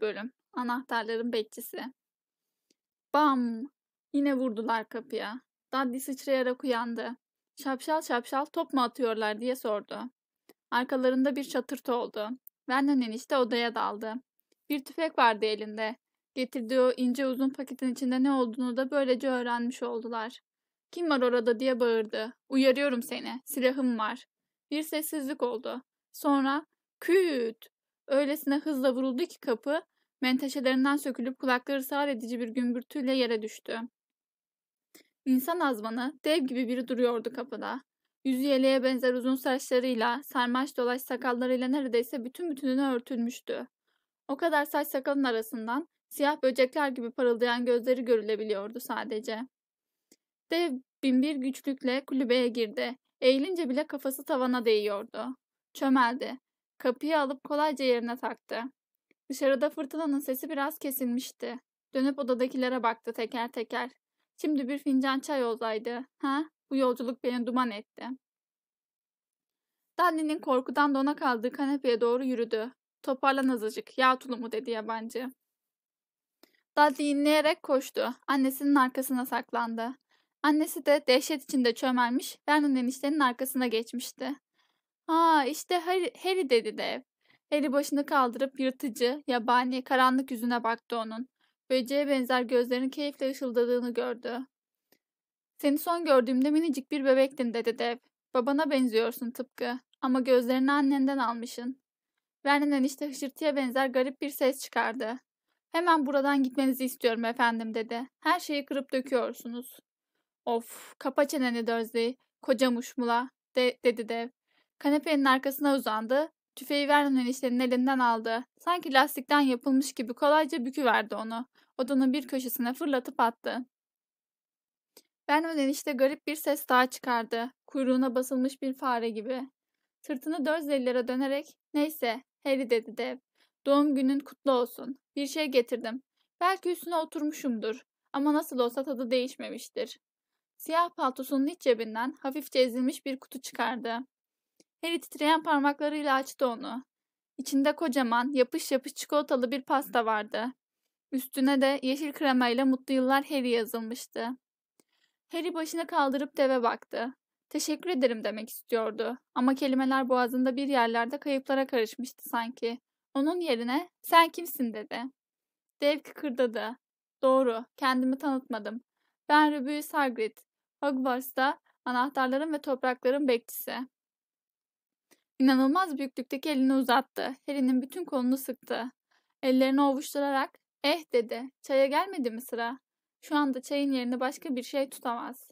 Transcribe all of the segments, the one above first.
bölüm. Anahtarların bekçisi. Bam! Yine vurdular kapıya. Daddy sıçrayarak uyandı. Şapşal şapşal top mu atıyorlar diye sordu. Arkalarında bir çatırtı oldu. Vernon enişte odaya daldı. Bir tüfek vardı elinde. Getirdiği o ince uzun paketin içinde ne olduğunu da böylece öğrenmiş oldular. Kim var orada diye bağırdı. Uyarıyorum seni. Silahım var. Bir sessizlik oldu. Sonra küt Öylesine hızla vuruldu ki kapı, menteşelerinden sökülüp kulakları sağır edici bir gümbürtüyle yere düştü. İnsan azmanı dev gibi biri duruyordu kapıda. Yüzü yeleğe benzer uzun saçlarıyla, sarmaş dolaş sakallarıyla neredeyse bütün bütününe örtülmüştü. O kadar saç sakalın arasından siyah böcekler gibi parıldayan gözleri görülebiliyordu sadece. Dev binbir güçlükle kulübeye girdi. Eğilince bile kafası tavana değiyordu. Çömeldi. Kapıyı alıp kolayca yerine taktı. Dışarıda fırtınanın sesi biraz kesilmişti. Dönüp odadakilere baktı teker teker. Şimdi bir fincan çay olsaydı. Ha? Bu yolculuk beni duman etti. Danny'nin korkudan dona kaldığı kanepeye doğru yürüdü. Toparlan azıcık, yağ tulumu dedi yabancı. Daddy inleyerek koştu. Annesinin arkasına saklandı. Annesi de dehşet içinde çömelmiş, Vernon eniştenin arkasına geçmişti. Aa işte Harry, Harry dedi dev. Harry başını kaldırıp yırtıcı, yabani, karanlık yüzüne baktı onun. Böceğe benzer gözlerinin keyifle ışıldadığını gördü. Seni son gördüğümde minicik bir bebektin dedi dev. Babana benziyorsun tıpkı ama gözlerini annenden almışın. Vernon enişte hışırtıya benzer garip bir ses çıkardı. Hemen buradan gitmenizi istiyorum efendim dedi. Her şeyi kırıp döküyorsunuz. Of kapa çeneni Dursley. kocamuş mula de, dedi dev. Kanepenin arkasına uzandı, tüfeği Vernon eniştenin elinden aldı. Sanki lastikten yapılmış gibi kolayca büküverdi onu. Odanın bir köşesine fırlatıp attı. Vernon enişte garip bir ses daha çıkardı. Kuyruğuna basılmış bir fare gibi. Sırtını dört ellere dönerek, neyse, Harry dedi dev. Doğum günün kutlu olsun. Bir şey getirdim. Belki üstüne oturmuşumdur. Ama nasıl olsa tadı değişmemiştir. Siyah paltosunun iç cebinden hafifçe ezilmiş bir kutu çıkardı. Harry titreyen parmaklarıyla açtı onu. İçinde kocaman, yapış yapış çikolatalı bir pasta vardı. Üstüne de yeşil kremayla mutlu yıllar Harry yazılmıştı. Harry başını kaldırıp deve baktı. Teşekkür ederim demek istiyordu ama kelimeler boğazında bir yerlerde kayıplara karışmıştı sanki. Onun yerine sen kimsin dedi. Dev kıkırdadı. Doğru, kendimi tanıtmadım. Ben Rubius Hagrid. Hogwarts'ta anahtarların ve toprakların bekçisi. İnanılmaz büyüklükteki elini uzattı. Harry'nin bütün kolunu sıktı. Ellerini ovuşturarak eh dedi çaya gelmedi mi sıra? Şu anda çayın yerini başka bir şey tutamaz.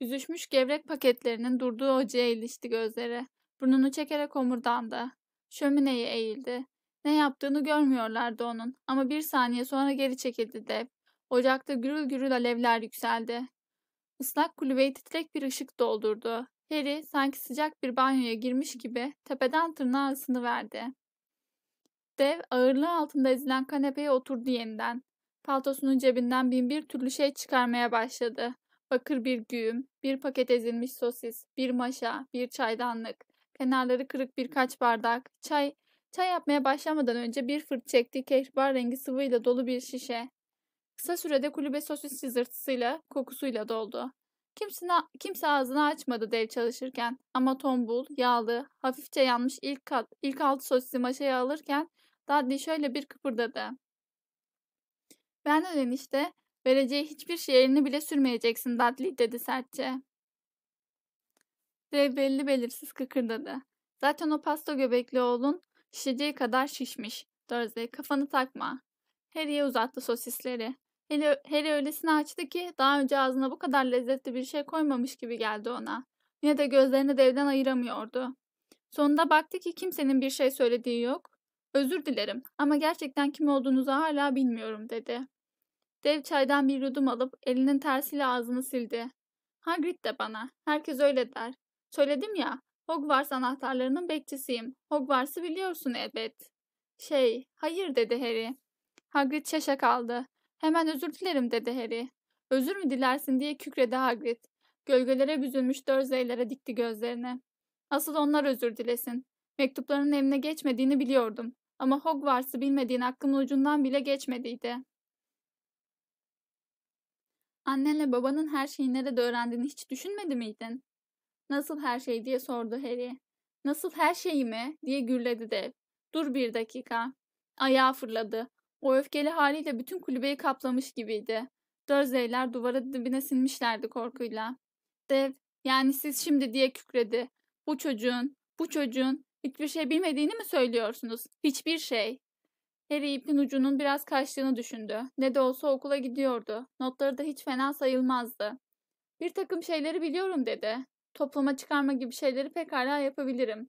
Üzüşmüş gevrek paketlerinin durduğu hocaya ilişti gözleri. Burnunu çekerek omurdandı. Şömineye eğildi. Ne yaptığını görmüyorlardı onun ama bir saniye sonra geri çekildi de. Ocakta gürül gürül alevler yükseldi. Islak kulübeyi titrek bir ışık doldurdu. Harry sanki sıcak bir banyoya girmiş gibi tepeden tırnağa ısınıverdi. Dev ağırlığı altında ezilen kanepeye oturdu yeniden. Paltosunun cebinden bin bir türlü şey çıkarmaya başladı. Bakır bir güğüm, bir paket ezilmiş sosis, bir maşa, bir çaydanlık, kenarları kırık birkaç bardak, çay, çay yapmaya başlamadan önce bir fırt çekti kehribar rengi sıvıyla dolu bir şişe. Kısa sürede kulübe sosis çizirtisiyle, kokusuyla doldu. Kimsine, kimse ağzını açmadı dev çalışırken ama tombul, yağlı, hafifçe yanmış ilk, kat, ilk altı sosisi maşaya alırken Daddy şöyle bir kıpırdadı. Benden işte vereceği hiçbir şey elini bile sürmeyeceksin Daddy dedi sertçe. Dev belli belirsiz kıkırdadı. Zaten o pasta göbekli oğlun şişeceği kadar şişmiş. Dörze kafanı takma. Harry'e uzattı sosisleri. Harry hele öylesini açtı ki daha önce ağzına bu kadar lezzetli bir şey koymamış gibi geldi ona. Yine de gözlerini devden ayıramıyordu. Sonunda baktı ki kimsenin bir şey söylediği yok. Özür dilerim ama gerçekten kim olduğunuzu hala bilmiyorum dedi. Dev çaydan bir yudum alıp elinin tersiyle ağzını sildi. Hagrid de bana. Herkes öyle der. Söyledim ya, Hogwarts anahtarlarının bekçisiyim. Hogwarts'ı biliyorsun elbet. Şey, hayır dedi Harry. Hagrid şaşa kaldı. Hemen özür dilerim dedi Harry. Özür mü dilersin diye kükredi Hagrid. Gölgelere büzülmüş Dörzeylere dikti gözlerini. Asıl onlar özür dilesin. Mektuplarının eline geçmediğini biliyordum. Ama Hogwarts'ı bilmediğin aklımın ucundan bile geçmediydi. Annenle babanın her şeyi nerede öğrendiğini hiç düşünmedi miydin? Nasıl her şey diye sordu Harry. Nasıl her şeyi mi diye gürledi de. Dur bir dakika. Ayağa fırladı. O öfkeli haliyle bütün kulübeyi kaplamış gibiydi. Dörzeyler duvara dibine sinmişlerdi korkuyla. Dev, yani siz şimdi diye kükredi. Bu çocuğun, bu çocuğun hiçbir şey bilmediğini mi söylüyorsunuz? Hiçbir şey. Harry ipin ucunun biraz kaçtığını düşündü. Ne de olsa okula gidiyordu. Notları da hiç fena sayılmazdı. Bir takım şeyleri biliyorum dedi. Toplama çıkarma gibi şeyleri pekala yapabilirim.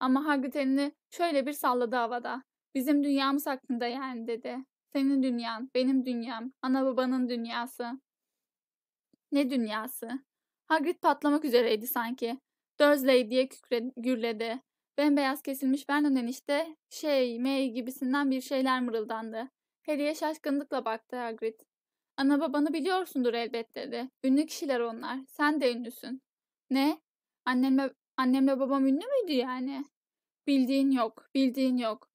Ama Hagrid elini şöyle bir salladı havada. Bizim dünyamız hakkında yani dedi. Senin dünyan, benim dünyam, ana babanın dünyası. Ne dünyası? Hagrid patlamak üzereydi sanki. Dursley diye kükre, gürledi. Bembeyaz kesilmiş Vernon enişte şey, May gibisinden bir şeyler mırıldandı. Harry'e şaşkınlıkla baktı Hagrid. Ana babanı biliyorsundur elbet dedi. Ünlü kişiler onlar. Sen de ünlüsün. Ne? Annemle, annemle babam ünlü müydü yani? Bildiğin yok, bildiğin yok.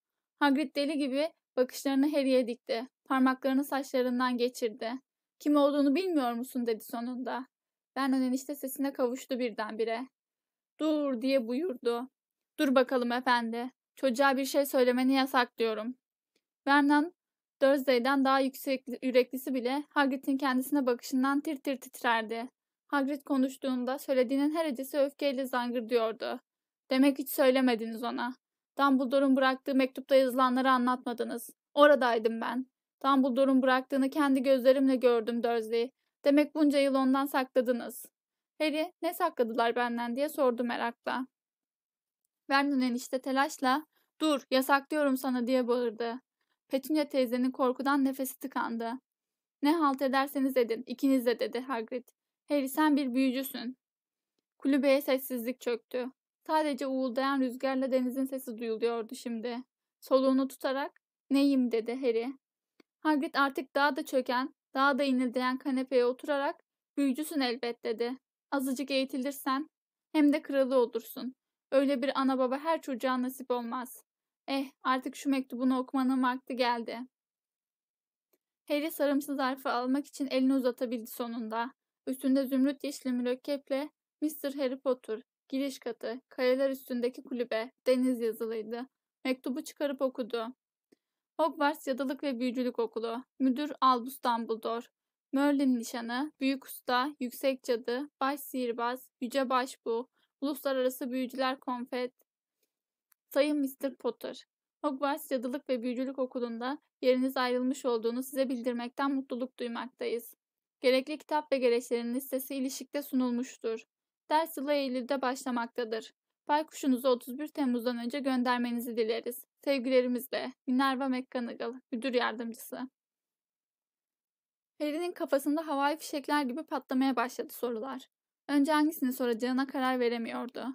Hagrid deli gibi bakışlarını Harry'e dikti. Parmaklarını saçlarından geçirdi. Kim olduğunu bilmiyor musun dedi sonunda. Vernon enişte sesine kavuştu birdenbire. Dur diye buyurdu. Dur bakalım efendi. Çocuğa bir şey söylemeni yasaklıyorum. Vernon Thursday'den daha yüksek yüreklisi bile Hagrid'in kendisine bakışından tir tir titrerdi. Hagrid konuştuğunda söylediğinin her acısı öfkeyle zangır diyordu. Demek hiç söylemediniz ona. Dumbledore'un bıraktığı mektupta yazılanları anlatmadınız. Oradaydım ben. Dumbledore'un bıraktığını kendi gözlerimle gördüm Dursley. Demek bunca yıl ondan sakladınız. Harry, ne sakladılar benden diye sordu merakla. Vernon enişte telaşla, dur yasaklıyorum sana diye bağırdı. Petunia teyzenin korkudan nefesi tıkandı. Ne halt ederseniz edin, ikiniz de dedi Hagrid. Harry sen bir büyücüsün. Kulübeye sessizlik çöktü. Sadece uğuldayan rüzgarla denizin sesi duyuluyordu şimdi. Soluğunu tutarak neyim dedi Harry. Hagrid artık daha da çöken, daha da inildiren kanepeye oturarak büyücüsün elbet dedi. Azıcık eğitilirsen hem de kralı olursun. Öyle bir ana baba her çocuğa nasip olmaz. Eh artık şu mektubunu okumanın vakti geldi. Harry sarımsı zarfı almak için elini uzatabildi sonunda. Üstünde zümrüt yeşili mürekkeple Mr. Harry Potter Giriş katı, kayalar üstündeki kulübe, deniz yazılıydı. Mektubu çıkarıp okudu. Hogwarts Yadılık ve Büyücülük Okulu, Müdür Albus Dumbledore, Merlin Nişanı, Büyük Usta, Yüksek Cadı, Baş Sihirbaz, Yüce Başbu, Uluslararası Büyücüler Konfet, Sayın Mr. Potter, Hogwarts Yadılık ve Büyücülük Okulu'nda yeriniz ayrılmış olduğunu size bildirmekten mutluluk duymaktayız. Gerekli kitap ve gereçlerin listesi ilişikte sunulmuştur. Ders yılı Eylül'de başlamaktadır. Baykuşunuzu 31 Temmuz'dan önce göndermenizi dileriz. Sevgilerimizle Minerva McGonagall, Müdür Yardımcısı. Harry'nin kafasında havai fişekler gibi patlamaya başladı sorular. Önce hangisini soracağına karar veremiyordu.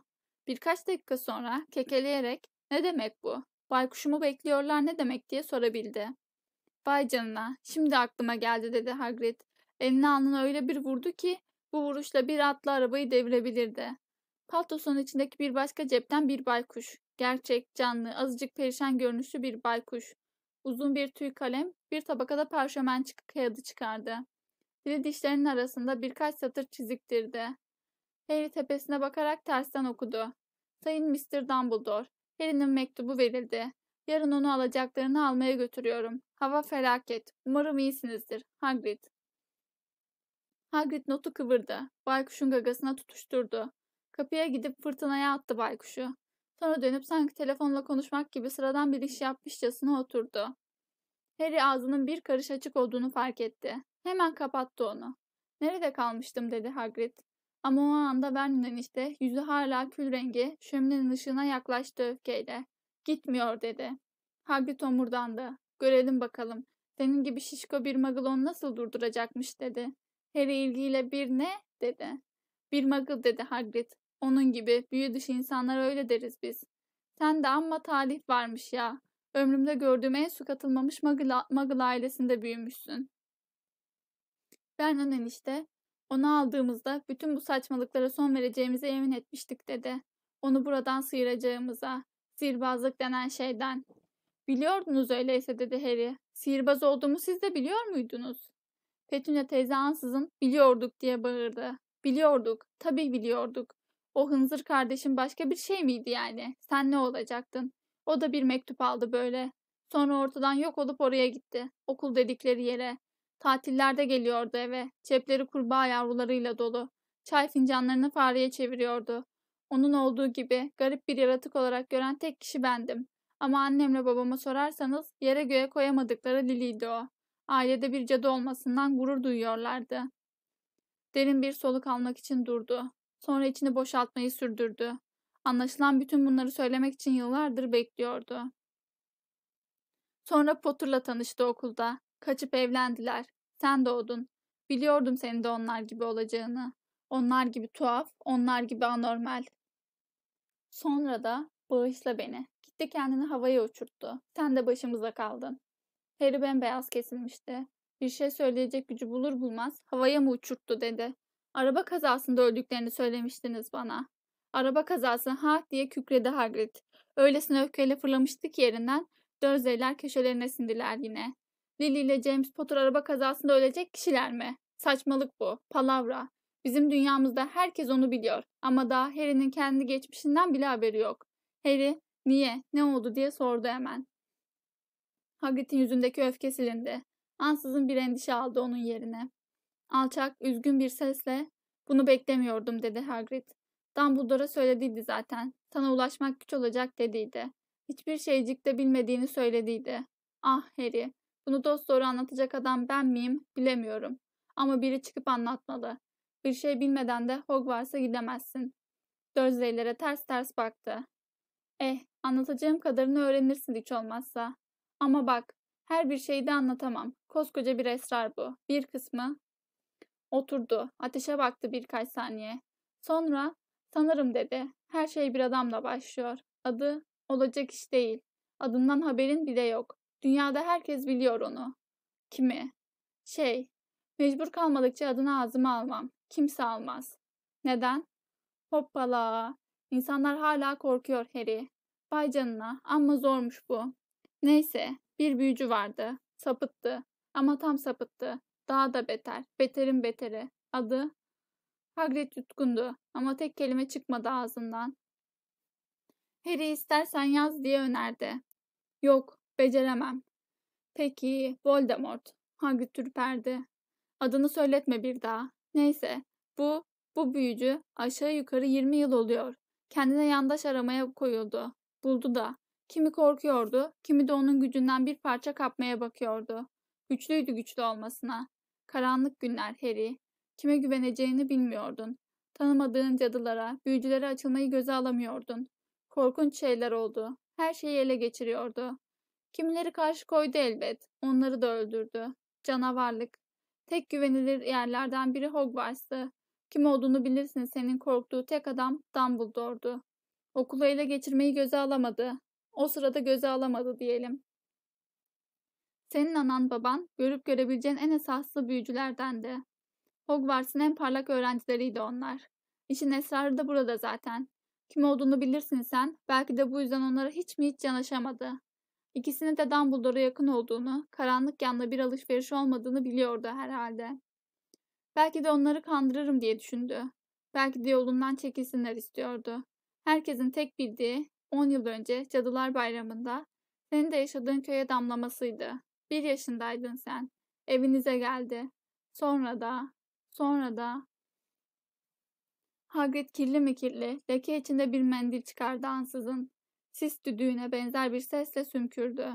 Birkaç dakika sonra kekeleyerek ne demek bu? Baykuşumu bekliyorlar ne demek diye sorabildi. Bay canına şimdi aklıma geldi dedi Hagrid. Elini alnına öyle bir vurdu ki bu vuruşla bir atlı arabayı devirebilirdi. Paltosunun içindeki bir başka cepten bir baykuş. Gerçek, canlı, azıcık perişan görünüşlü bir baykuş. Uzun bir tüy kalem, bir tabakada parşömen kağıdı çıkardı. Dili dişlerinin arasında birkaç satır çiziktirdi. Harry tepesine bakarak tersten okudu. Sayın Mr. Dumbledore, Harry'nin mektubu verildi. Yarın onu alacaklarını almaya götürüyorum. Hava felaket. Umarım iyisinizdir. Hagrid. Hagrid notu kıvırdı. Baykuşun gagasına tutuşturdu. Kapıya gidip fırtınaya attı baykuşu. Sonra dönüp sanki telefonla konuşmak gibi sıradan bir iş yapmışçasına oturdu. Harry ağzının bir karış açık olduğunu fark etti. Hemen kapattı onu. Nerede kalmıştım dedi Hagrid. Ama o anda Vernon işte yüzü hala kül rengi şöminenin ışığına yaklaştı öfkeyle. Gitmiyor dedi. Hagrid omurdandı. Görelim bakalım. Senin gibi şişko bir magılon nasıl durduracakmış dedi. Harry ilgiyle bir ne dedi. Bir muggle dedi Hagrid. Onun gibi büyü dışı insanlara öyle deriz biz. Sen de amma talih varmış ya. Ömrümde gördüğüm en su katılmamış muggle ailesinde büyümüşsün. Vernon enişte, onu aldığımızda bütün bu saçmalıklara son vereceğimize emin etmiştik dedi. Onu buradan sıyıracağımıza, sihirbazlık denen şeyden. Biliyordunuz öyleyse dedi Harry. Sihirbaz olduğumu siz de biliyor muydunuz? Petunia teyze ansızın biliyorduk diye bağırdı. Biliyorduk, tabii biliyorduk. O hınzır kardeşin başka bir şey miydi yani? Sen ne olacaktın? O da bir mektup aldı böyle. Sonra ortadan yok olup oraya gitti. Okul dedikleri yere. Tatillerde geliyordu eve. Cepleri kurbağa yavrularıyla dolu. Çay fincanlarını fareye çeviriyordu. Onun olduğu gibi garip bir yaratık olarak gören tek kişi bendim. Ama annemle babama sorarsanız yere göğe koyamadıkları Lili'ydi o. Ailede bir cadı olmasından gurur duyuyorlardı. Derin bir soluk almak için durdu. Sonra içini boşaltmayı sürdürdü. Anlaşılan bütün bunları söylemek için yıllardır bekliyordu. Sonra Potter'la tanıştı okulda. Kaçıp evlendiler. Sen doğdun. Biliyordum senin de onlar gibi olacağını. Onlar gibi tuhaf, onlar gibi anormal. Sonra da bağışla beni. Gitti kendini havaya uçurttu. Sen de başımıza kaldın. Harry bembeyaz kesilmişti. Bir şey söyleyecek gücü bulur bulmaz havaya mı uçurttu dedi. Araba kazasında öldüklerini söylemiştiniz bana. Araba kazası ha diye kükredi Hagrid. Öylesine öfkeyle fırlamıştı ki yerinden Dörzeyler köşelerine sindiler yine. Lily ile James Potter araba kazasında ölecek kişiler mi? Saçmalık bu. Palavra. Bizim dünyamızda herkes onu biliyor. Ama daha Harry'nin kendi geçmişinden bile haberi yok. Harry niye ne oldu diye sordu hemen. Hagrid'in yüzündeki öfke silindi. Ansızın bir endişe aldı onun yerine. Alçak, üzgün bir sesle ''Bunu beklemiyordum'' dedi Hagrid. Dumbledore'a söylediydi zaten. Sana ulaşmak güç olacak dediydi. Hiçbir de bilmediğini söylediydi. Ah Harry, bunu dost doğru anlatacak adam ben miyim bilemiyorum. Ama biri çıkıp anlatmalı. Bir şey bilmeden de Hogwarts'a gidemezsin. Dursley'lere ters ters baktı. Eh, anlatacağım kadarını öğrenirsin hiç olmazsa. Ama bak, her bir şeyi de anlatamam. Koskoca bir esrar bu. Bir kısmı oturdu. Ateşe baktı birkaç saniye. Sonra sanırım dedi. Her şey bir adamla başlıyor. Adı olacak iş değil. Adından haberin bile yok. Dünyada herkes biliyor onu. Kimi? Şey, mecbur kalmadıkça adını ağzıma almam. Kimse almaz. Neden? Hoppala. İnsanlar hala korkuyor Harry. Bay canına, amma zormuş bu. Neyse, bir büyücü vardı. Sapıttı. Ama tam sapıttı. Daha da beter. Beterin beteri. Adı Hagrid yutkundu ama tek kelime çıkmadı ağzından. Harry istersen yaz diye önerdi. Yok, beceremem. Peki, Voldemort. Hagrid ürperdi. Adını söyletme bir daha. Neyse, bu, bu büyücü aşağı yukarı 20 yıl oluyor. Kendine yandaş aramaya koyuldu. Buldu da. Kimi korkuyordu, kimi de onun gücünden bir parça kapmaya bakıyordu. Güçlüydü güçlü olmasına. Karanlık günler Harry. Kime güveneceğini bilmiyordun. Tanımadığın cadılara, büyücülere açılmayı göze alamıyordun. Korkunç şeyler oldu. Her şeyi ele geçiriyordu. Kimileri karşı koydu elbet. Onları da öldürdü. Canavarlık. Tek güvenilir yerlerden biri Hogwarts'tı. Kim olduğunu bilirsin senin korktuğu tek adam Dumbledore'du. Okulu ele geçirmeyi göze alamadı o sırada göze alamadı diyelim. Senin anan baban görüp görebileceğin en esaslı büyücülerdendi. Hogwarts'ın en parlak öğrencileriydi onlar. İşin esrarı da burada zaten. Kim olduğunu bilirsin sen, belki de bu yüzden onlara hiç mi hiç yanaşamadı. İkisinin de Dumbledore'a yakın olduğunu, karanlık yanla bir alışveriş olmadığını biliyordu herhalde. Belki de onları kandırırım diye düşündü. Belki de yolundan çekilsinler istiyordu. Herkesin tek bildiği, 10 yıl önce Cadılar Bayramı'nda senin de yaşadığın köye damlamasıydı. Bir yaşındaydın sen. Evinize geldi. Sonra da, sonra da... Hagrid kirli mi kirli, leke içinde bir mendil çıkardı ansızın. Sis düdüğüne benzer bir sesle sümkürdü.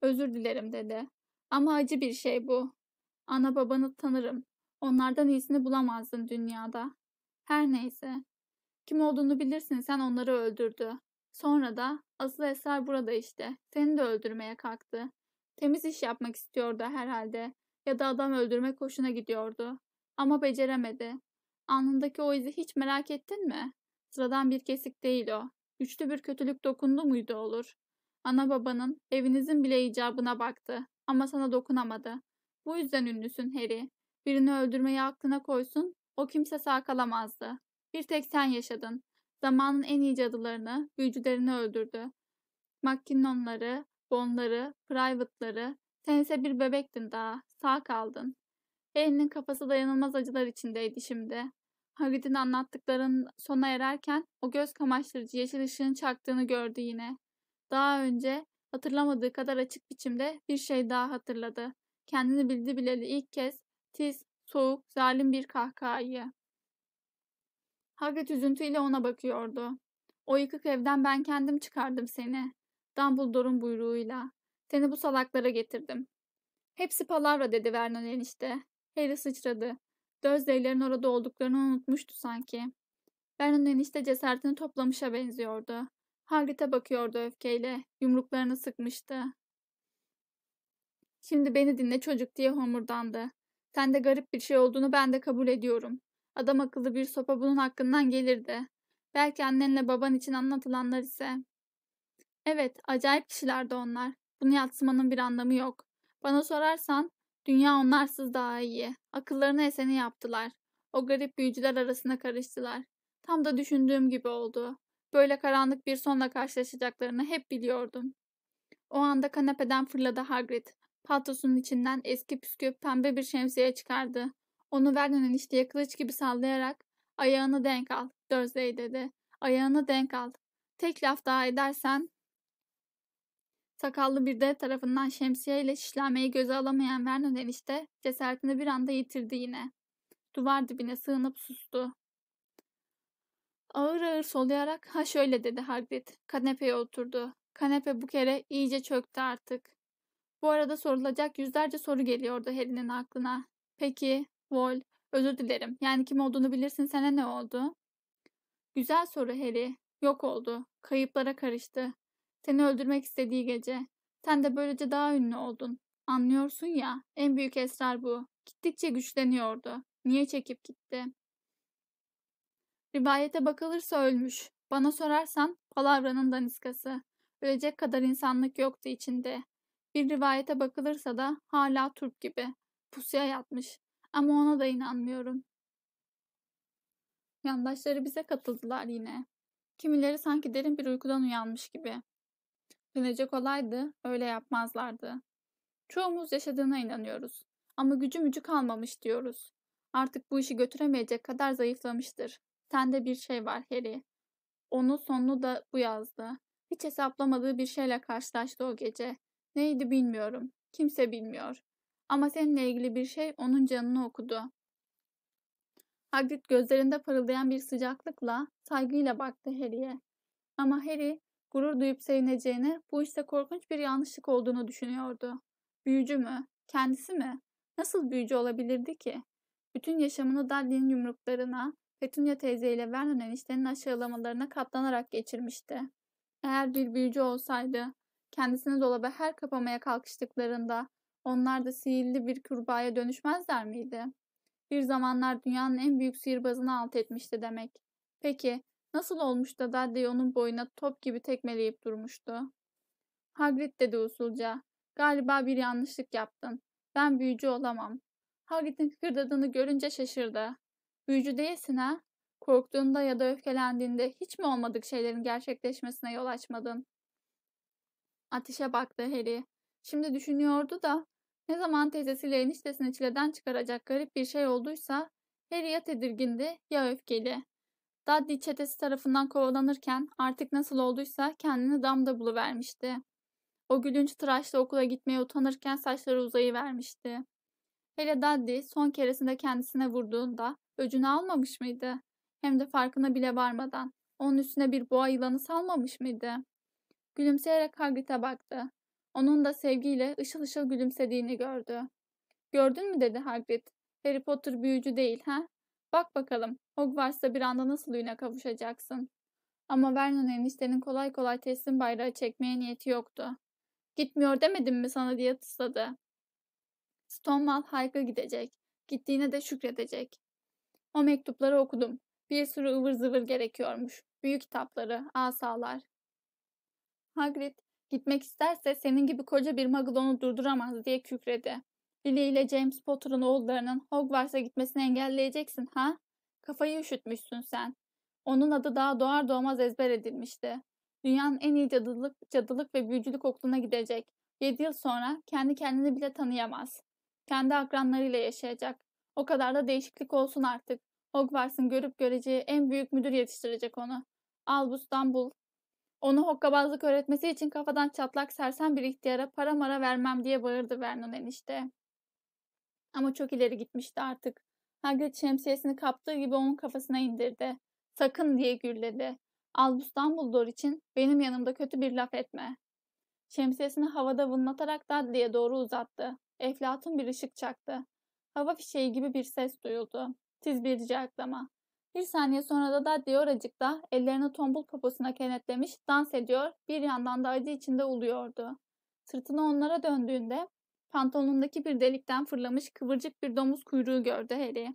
Özür dilerim dedi. Ama acı bir şey bu. Ana babanı tanırım. Onlardan iyisini bulamazdın dünyada. Her neyse. Kim olduğunu bilirsin sen onları öldürdü. Sonra da asıl eser burada işte. Seni de öldürmeye kalktı. Temiz iş yapmak istiyordu herhalde ya da adam öldürmek hoşuna gidiyordu. Ama beceremedi. Alnındaki o izi hiç merak ettin mi? Sıradan bir kesik değil o. Güçlü bir kötülük dokundu muydu olur? Ana babanın, evinizin bile icabına baktı. Ama sana dokunamadı. Bu yüzden ünlüsün Harry. Birini öldürmeyi aklına koysun, o kimse sağ kalamazdı. Bir tek sen yaşadın. Zamanın en iyi cadılarını, büyücülerini öldürdü. Makinonları, Bonları, Private'ları, sen ise bir bebektin daha, sağ kaldın. Elinin kafası dayanılmaz acılar içindeydi şimdi. Hagrid'in anlattıklarının sona ererken o göz kamaştırıcı yeşil ışığın çaktığını gördü yine. Daha önce hatırlamadığı kadar açık biçimde bir şey daha hatırladı. Kendini bildi bileli ilk kez tiz, soğuk, zalim bir kahkahayı. Hagrid üzüntüyle ona bakıyordu. O yıkık evden ben kendim çıkardım seni. Dumbledore'un buyruğuyla. Seni bu salaklara getirdim. Hepsi palavra dedi Vernon enişte. Harry sıçradı. Dözdeylerin orada olduklarını unutmuştu sanki. Vernon enişte cesaretini toplamışa benziyordu. Hagrid'e bakıyordu öfkeyle. Yumruklarını sıkmıştı. Şimdi beni dinle çocuk diye homurdandı. Sende garip bir şey olduğunu ben de kabul ediyorum. Adam akıllı bir sopa bunun hakkından gelirdi. Belki annenle baban için anlatılanlar ise. Evet, acayip kişilerdi onlar. Bunu yatsımanın bir anlamı yok. Bana sorarsan, dünya onlarsız daha iyi. Akıllarını eseni yaptılar. O garip büyücüler arasına karıştılar. Tam da düşündüğüm gibi oldu. Böyle karanlık bir sonla karşılaşacaklarını hep biliyordum. O anda kanepeden fırladı Hagrid. Paltosunun içinden eski püskü pembe bir şemsiye çıkardı. Onu Vernon işte kılıç gibi sallayarak ayağını denk al Dörzey dedi. Ayağını denk al. Tek laf daha edersen Sakallı bir dev tarafından şemsiyeyle şişlenmeyi göze alamayan Vernon enişte cesaretini bir anda yitirdi yine. Duvar dibine sığınıp sustu. Ağır ağır soluyarak ha şöyle dedi Hagrid. Kanepeye oturdu. Kanepe bu kere iyice çöktü artık. Bu arada sorulacak yüzlerce soru geliyordu Harry'nin aklına. Peki Vol. Özür dilerim. Yani kim olduğunu bilirsin. Sana ne oldu? Güzel soru Harry. Yok oldu. Kayıplara karıştı. Seni öldürmek istediği gece. Sen de böylece daha ünlü oldun. Anlıyorsun ya. En büyük esrar bu. Gittikçe güçleniyordu. Niye çekip gitti? Rivayete bakılırsa ölmüş. Bana sorarsan palavranın daniskası. Ölecek kadar insanlık yoktu içinde. Bir rivayete bakılırsa da hala turp gibi. Pusuya yatmış. Ama ona da inanmıyorum. Yandaşları bize katıldılar yine. Kimileri sanki derin bir uykudan uyanmış gibi. Dönecek olaydı, öyle yapmazlardı. Çoğumuz yaşadığına inanıyoruz. Ama gücü mücü kalmamış diyoruz. Artık bu işi götüremeyecek kadar zayıflamıştır. Sende bir şey var Harry. Onu sonlu da bu yazdı. Hiç hesaplamadığı bir şeyle karşılaştı o gece. Neydi bilmiyorum. Kimse bilmiyor. Ama seninle ilgili bir şey onun canını okudu. Hagrid gözlerinde parıldayan bir sıcaklıkla, saygıyla baktı Harry'e. Ama Harry gurur duyup sevineceğini, bu işte korkunç bir yanlışlık olduğunu düşünüyordu. Büyücü mü? Kendisi mi? Nasıl büyücü olabilirdi ki? Bütün yaşamını Dudley'nin yumruklarına, Petunia teyze ile Vernon eniştenin aşağılamalarına katlanarak geçirmişti. Eğer bir büyücü olsaydı, kendisini dolaba her kapamaya kalkıştıklarında onlar da sihirli bir kurbağaya dönüşmezler miydi? Bir zamanlar dünyanın en büyük sihirbazını alt etmişti demek. Peki, nasıl olmuş da Dudley onun boyuna top gibi tekmeleyip durmuştu? Hagrid dedi usulca. Galiba bir yanlışlık yaptın. Ben büyücü olamam. Hagrid'in kıkırdadığını görünce şaşırdı. Büyücü değilsin ha? Korktuğunda ya da öfkelendiğinde hiç mi olmadık şeylerin gerçekleşmesine yol açmadın? Ateşe baktı Harry. Şimdi düşünüyordu da ne zaman teyzesiyle eniştesini çileden çıkaracak garip bir şey olduysa Harry ya tedirgindi ya öfkeli. Dudley çetesi tarafından kovalanırken artık nasıl olduysa kendini damda buluvermişti. O gülünç tıraşla okula gitmeye utanırken saçları uzayı vermişti. Hele Dudley son keresinde kendisine vurduğunda öcünü almamış mıydı? Hem de farkına bile varmadan. Onun üstüne bir boğa yılanı salmamış mıydı? Gülümseyerek Hagrid'e baktı. Onun da sevgiyle ışıl ışıl gülümsediğini gördü. Gördün mü dedi Hagrid. Harry Potter büyücü değil ha? Bak bakalım Hogwarts'ta bir anda nasıl üne kavuşacaksın. Ama Vernon eniştenin kolay kolay teslim bayrağı çekmeye niyeti yoktu. Gitmiyor demedim mi sana diye tısladı. Stonewall Hike'a gidecek. Gittiğine de şükredecek. O mektupları okudum. Bir sürü ıvır zıvır gerekiyormuş. Büyük kitapları, asalar. Hagrid Gitmek isterse senin gibi koca bir muggle durduramaz diye kükredi. Lily ile James Potter'ın oğullarının Hogwarts'a gitmesini engelleyeceksin ha? Kafayı üşütmüşsün sen. Onun adı daha doğar doğmaz ezber edilmişti. Dünyanın en iyi cadılık, cadılık ve büyücülük okuluna gidecek. Yedi yıl sonra kendi kendini bile tanıyamaz. Kendi akranlarıyla yaşayacak. O kadar da değişiklik olsun artık. Hogwarts'ın görüp göreceği en büyük müdür yetiştirecek onu. Albus Dumbledore onu hokkabazlık öğretmesi için kafadan çatlak sersen bir ihtiyara para mara vermem diye bağırdı Vernon enişte. Ama çok ileri gitmişti artık. Hagrid şemsiyesini kaptığı gibi onun kafasına indirdi. Sakın diye gürledi. Albus Dumbledore için benim yanımda kötü bir laf etme. Şemsiyesini havada vınlatarak Dudley'e doğru uzattı. Eflatun bir ışık çaktı. Hava fişeği gibi bir ses duyuldu. Tiz bir cıraklama. Bir saniye sonra da Daddy oracıkta ellerini tombul poposuna kenetlemiş dans ediyor, bir yandan da acı içinde uluyordu. Sırtını onlara döndüğünde pantolonundaki bir delikten fırlamış kıvırcık bir domuz kuyruğu gördü Harry.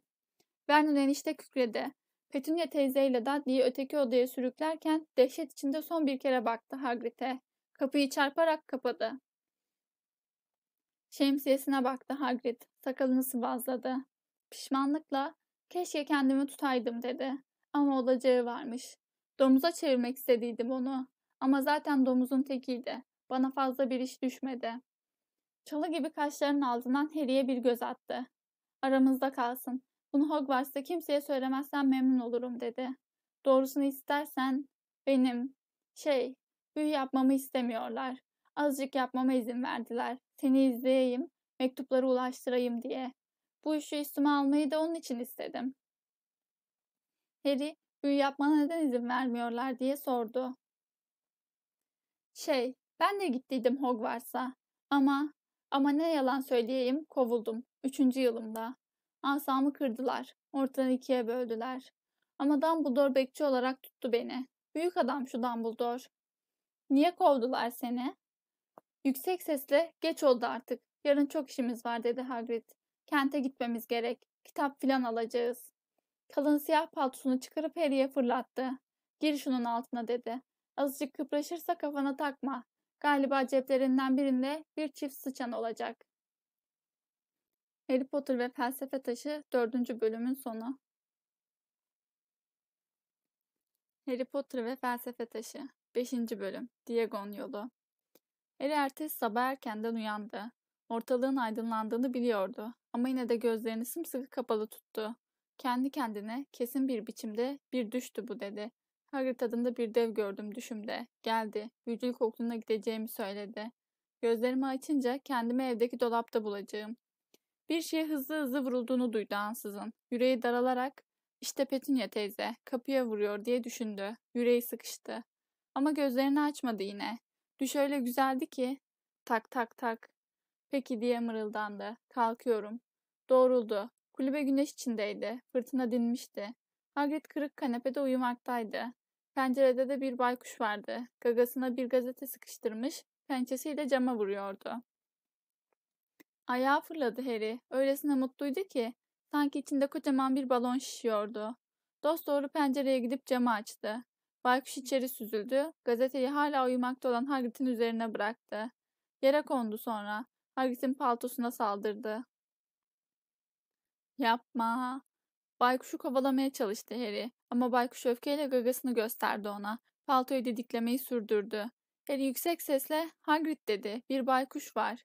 Vernon enişte kükredi. Petunia teyzeyle Dudley'i öteki odaya sürüklerken dehşet içinde son bir kere baktı Hagrid'e. Kapıyı çarparak kapadı. Şemsiyesine baktı Hagrid. Sakalını sıvazladı. Pişmanlıkla Keşke kendimi tutaydım dedi. Ama olacağı varmış. Domuza çevirmek istediydim onu. Ama zaten domuzun tekiydi. Bana fazla bir iş düşmedi. Çalı gibi kaşların altından Harry'e bir göz attı. Aramızda kalsın. Bunu Hogwarts'ta kimseye söylemezsen memnun olurum dedi. Doğrusunu istersen benim şey büyü yapmamı istemiyorlar. Azıcık yapmama izin verdiler. Seni izleyeyim, mektupları ulaştırayım diye. Bu işi üstüme almayı da onun için istedim. Harry, büyü yapmana neden izin vermiyorlar diye sordu. Şey, ben de gittiydim Hogwarts'a. Ama, ama ne yalan söyleyeyim, kovuldum. Üçüncü yılımda. Asamı kırdılar. Ortadan ikiye böldüler. Ama Dumbledore bekçi olarak tuttu beni. Büyük adam şu Dumbledore. Niye kovdular seni? Yüksek sesle geç oldu artık. Yarın çok işimiz var dedi Hagrid. Kente gitmemiz gerek. Kitap filan alacağız. Kalın siyah paltosunu çıkarıp Harry'e fırlattı. Gir şunun altına dedi. Azıcık kıpraşırsa kafana takma. Galiba ceplerinden birinde bir çift sıçan olacak. Harry Potter ve Felsefe Taşı 4. bölümün sonu. Harry Potter ve Felsefe Taşı 5. bölüm Diagon Yolu Harry ertesi sabah erkenden uyandı. Ortalığın aydınlandığını biliyordu. Ama yine de gözlerini sımsıkı kapalı tuttu. Kendi kendine kesin bir biçimde bir düştü bu dedi. Hagrid adında bir dev gördüm düşümde. Geldi. Büyücülük okuluna gideceğimi söyledi. Gözlerimi açınca kendimi evdeki dolapta bulacağım. Bir şeye hızlı hızlı vurulduğunu duydu ansızın. Yüreği daralarak işte Petunia teyze kapıya vuruyor diye düşündü. Yüreği sıkıştı. Ama gözlerini açmadı yine. Düş öyle güzeldi ki tak tak tak Peki diye mırıldandı. Kalkıyorum. Doğruldu. Kulübe güneş içindeydi. Fırtına dinmişti. Hagrid kırık kanepede uyumaktaydı. Pencerede de bir baykuş vardı. Gagasına bir gazete sıkıştırmış, pençesiyle cama vuruyordu. Ayağa fırladı Harry. Öylesine mutluydu ki sanki içinde kocaman bir balon şişiyordu. Dost doğru pencereye gidip camı açtı. Baykuş içeri süzüldü, gazeteyi hala uyumakta olan Hagrid'in üzerine bıraktı. Yere kondu sonra. Hagrid'in paltosuna saldırdı. Yapma. Baykuşu kovalamaya çalıştı Harry ama baykuş öfkeyle gagasını gösterdi ona. Paltoyu dediklemeyi sürdürdü. Harry yüksek sesle Hagrid dedi. Bir baykuş var.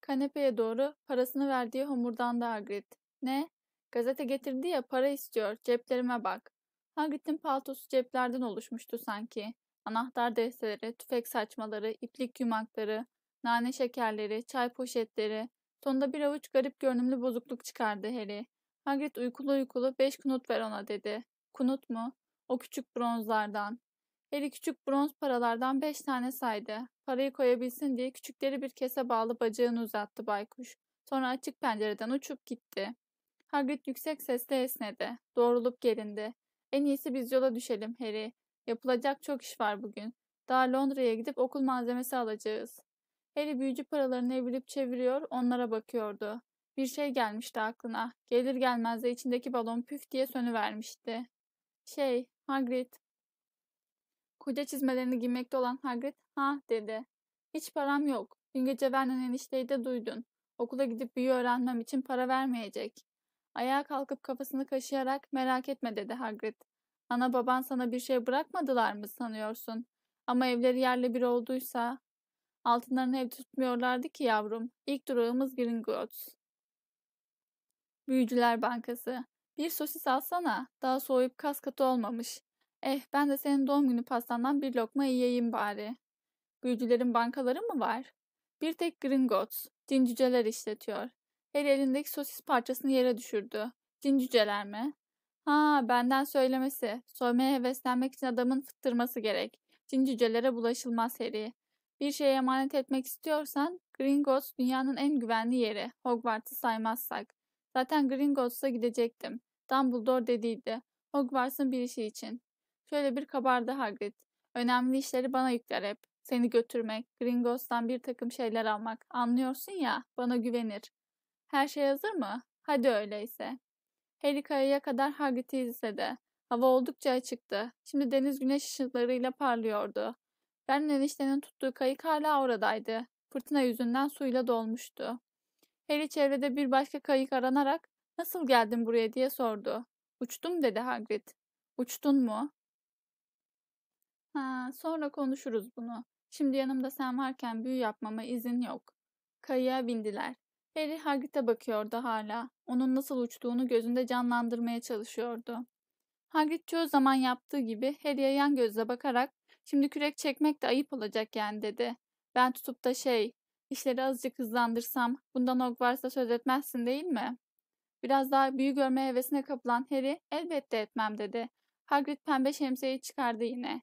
Kanepeye doğru parasını verdiği homurdandı Hagrid. Ne? Gazete getirdi ya para istiyor. Ceplerime bak. Hagrid'in paltosu ceplerden oluşmuştu sanki. Anahtar desteleri, tüfek saçmaları, iplik yumakları, nane şekerleri, çay poşetleri, sonunda bir avuç garip görünümlü bozukluk çıkardı Harry. Hagrid uykulu uykulu beş kunut ver ona dedi. Kunut mu? O küçük bronzlardan. Harry küçük bronz paralardan beş tane saydı. Parayı koyabilsin diye küçükleri bir kese bağlı bacağını uzattı baykuş. Sonra açık pencereden uçup gitti. Hagrid yüksek sesle esnedi. Doğrulup gelindi. En iyisi biz yola düşelim Harry. Yapılacak çok iş var bugün. Daha Londra'ya gidip okul malzemesi alacağız. Harry büyücü paralarını evirip çeviriyor, onlara bakıyordu. Bir şey gelmişti aklına. Gelir gelmez de içindeki balon püf diye sönüvermişti. Şey, Hagrid. Koca çizmelerini giymekte olan Hagrid, ha dedi. Hiç param yok. Dün gece Vernon enişteyi de duydun. Okula gidip büyü öğrenmem için para vermeyecek. Ayağa kalkıp kafasını kaşıyarak merak etme dedi Hagrid. Ana baban sana bir şey bırakmadılar mı sanıyorsun? Ama evleri yerle bir olduysa Altınlarını ev tutmuyorlardı ki yavrum. İlk durağımız Gringotts. Büyücüler Bankası. Bir sosis alsana. Daha soğuyup kas katı olmamış. Eh ben de senin doğum günü pastandan bir lokma yiyeyim bari. Büyücülerin bankaları mı var? Bir tek Gringotts. Cin cüceler işletiyor. Her elindeki sosis parçasını yere düşürdü. Cin cüceler mi? Ha benden söylemesi. Soymaya heveslenmek için adamın fıttırması gerek. Cin cücelere bulaşılmaz seri. Bir şeye emanet etmek istiyorsan Gringotts dünyanın en güvenli yeri, Hogwarts'ı saymazsak. Zaten Gringotts'a gidecektim. Dumbledore dediydi. Hogwarts'ın bir işi için. Şöyle bir kabardı Hagrid. Önemli işleri bana yükler hep. Seni götürmek, Gringotts'tan bir takım şeyler almak. Anlıyorsun ya, bana güvenir. Her şey hazır mı? Hadi öyleyse. Harry kayaya kadar Hagrid'i izledi. Hava oldukça açıktı. Şimdi deniz güneş ışıklarıyla parlıyordu. Yarın eniştenin tuttuğu kayık hala oradaydı. Fırtına yüzünden suyla dolmuştu. Harry çevrede bir başka kayık aranarak nasıl geldin buraya diye sordu. Uçtum dedi Hagrid. Uçtun mu? Ha, sonra konuşuruz bunu. Şimdi yanımda sen varken büyü yapmama izin yok. Kayığa bindiler. Harry Hagrid'e bakıyordu hala. Onun nasıl uçtuğunu gözünde canlandırmaya çalışıyordu. Hagrid çoğu zaman yaptığı gibi Harry'e yan gözle bakarak Şimdi kürek çekmek de ayıp olacak yani dedi. Ben tutup da şey, işleri azıcık hızlandırsam bundan ok varsa söz etmezsin değil mi? Biraz daha büyü görme hevesine kapılan Harry elbette etmem dedi. Hagrid pembe şemsiyeyi çıkardı yine.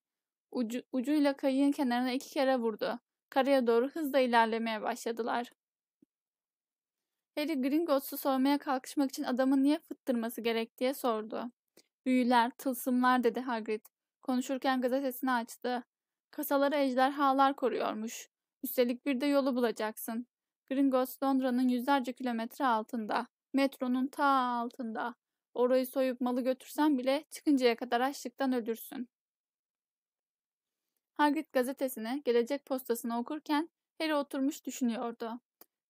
Ucu, ucuyla kayığın kenarına iki kere vurdu. Karaya doğru hızla ilerlemeye başladılar. Harry Gringotts'u sormaya kalkışmak için adamın niye fıttırması gerek diye sordu. Büyüler, tılsımlar dedi Hagrid. Konuşurken gazetesini açtı. Kasaları ejderhalar koruyormuş. Üstelik bir de yolu bulacaksın. Gringos Londra'nın yüzlerce kilometre altında. Metronun ta altında. Orayı soyup malı götürsen bile çıkıncaya kadar açlıktan ölürsün. Hagrid gazetesini, gelecek postasını okurken Harry oturmuş düşünüyordu.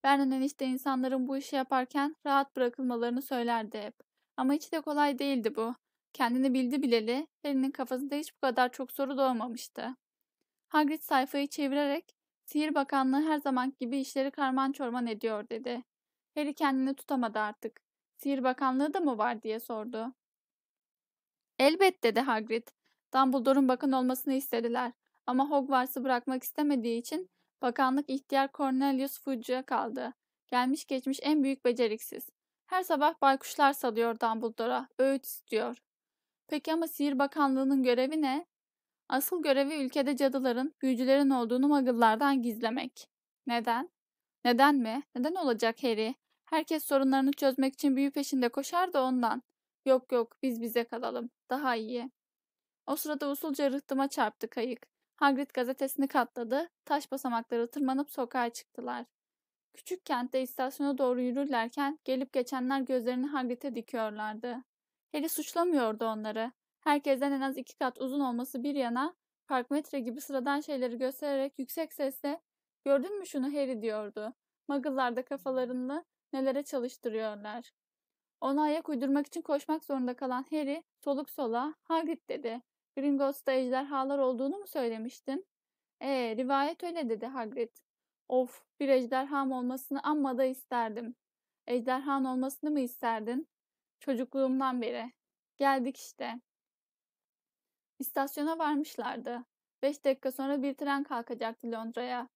Vernon enişte insanların bu işi yaparken rahat bırakılmalarını söylerdi hep. Ama hiç de kolay değildi bu. Kendini bildi bileli Harry'nin kafasında hiç bu kadar çok soru doğmamıştı. Hagrid sayfayı çevirerek Sihir Bakanlığı her zaman gibi işleri karman çorman ediyor dedi. Harry kendini tutamadı artık. Sihir Bakanlığı da mı var diye sordu. Elbet dedi Hagrid. Dumbledore'un bakan olmasını istediler. Ama Hogwarts'ı bırakmak istemediği için bakanlık ihtiyar Cornelius Fudge'a kaldı. Gelmiş geçmiş en büyük beceriksiz. Her sabah baykuşlar salıyor Dumbledore'a, öğüt istiyor. Peki ama Sihir Bakanlığı'nın görevi ne? Asıl görevi ülkede cadıların, büyücülerin olduğunu muggle'lardan gizlemek. Neden? Neden mi? Neden olacak Harry? Herkes sorunlarını çözmek için büyü peşinde koşar da ondan. Yok yok biz bize kalalım. Daha iyi. O sırada usulca rıhtıma çarptı kayık. Hagrid gazetesini katladı, taş basamakları tırmanıp sokağa çıktılar. Küçük kentte istasyona doğru yürürlerken gelip geçenler gözlerini Hagrid'e dikiyorlardı. Harry suçlamıyordu onları. Herkesten en az iki kat uzun olması bir yana park metre gibi sıradan şeyleri göstererek yüksek sesle ''Gördün mü şunu Harry?'' diyordu. Muggle'lar da kafalarında nelere çalıştırıyorlar. Ona ayak uydurmak için koşmak zorunda kalan Harry soluk sola Hagrid dedi. Gringotts'ta ejderhalar olduğunu mu söylemiştin? Ee, rivayet öyle dedi Hagrid. Of bir ejderham olmasını amma da isterdim. Ejderhan olmasını mı isterdin? Çocukluğumdan beri. Geldik işte. İstasyona varmışlardı. Beş dakika sonra bir tren kalkacaktı Londra'ya.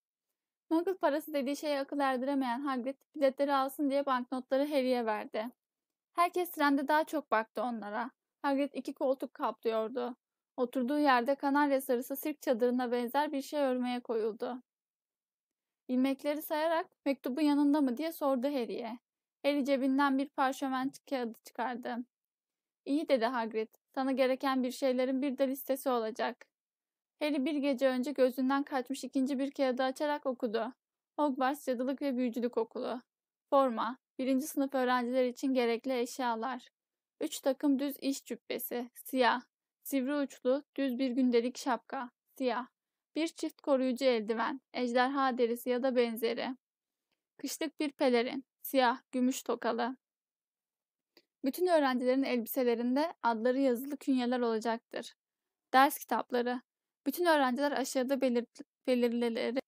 Nakit parası dediği şeyi akıl erdiremeyen Hagrid biletleri alsın diye banknotları Harry'e verdi. Herkes trende daha çok baktı onlara. Hagrid iki koltuk kaplıyordu. Oturduğu yerde kanarya sarısı sirk çadırına benzer bir şey örmeye koyuldu. İlmekleri sayarak mektubun yanında mı diye sordu Harry'e. Harry cebinden bir parşömen kağıdı çıkardı. İyi dedi Hagrid. Sana gereken bir şeylerin bir de listesi olacak. Harry bir gece önce gözünden kaçmış ikinci bir kağıdı açarak okudu. Hogwarts Cadılık ve Büyücülük Okulu. Forma, birinci sınıf öğrenciler için gerekli eşyalar. Üç takım düz iş cübbesi, siyah. Sivri uçlu, düz bir gündelik şapka, siyah. Bir çift koruyucu eldiven, ejderha derisi ya da benzeri. Kışlık bir pelerin, Siyah, gümüş tokalı. Bütün öğrencilerin elbiselerinde adları yazılı künyeler olacaktır. Ders kitapları. Bütün öğrenciler aşağıda belir belirlileri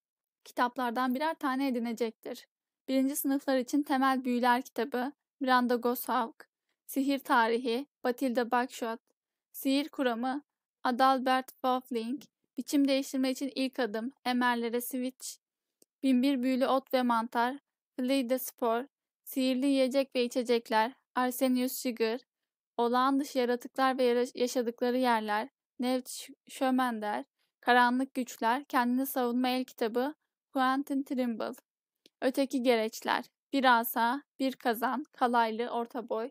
kitaplardan birer tane edinecektir. Birinci sınıflar için Temel Büyüler kitabı, Miranda Goshalk, Sihir Tarihi, Batilda Bagshot, Sihir Kuramı, Adalbert Waffling, Biçim Değiştirme için İlk Adım, Emerlere Switch, Binbir Büyülü Ot ve Mantar, spor, sihirli yiyecek ve içecekler, Arsenius Şigır, olağan dışı yaratıklar ve yaşadıkları yerler, Nevt Şömender, Karanlık Güçler, Kendini Savunma El Kitabı, Quentin Trimble. Öteki gereçler, bir asa, bir kazan, kalaylı, orta boy,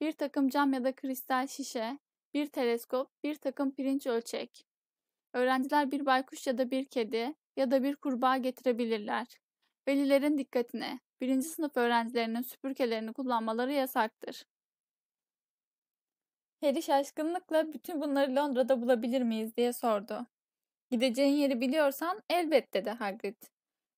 bir takım cam ya da kristal şişe, bir teleskop, bir takım pirinç ölçek. Öğrenciler bir baykuş ya da bir kedi ya da bir kurbağa getirebilirler. Velilerin dikkatine, birinci sınıf öğrencilerinin süpürgelerini kullanmaları yasaktır. Harry şaşkınlıkla bütün bunları Londra'da bulabilir miyiz diye sordu. Gideceğin yeri biliyorsan elbet dedi Hagrid.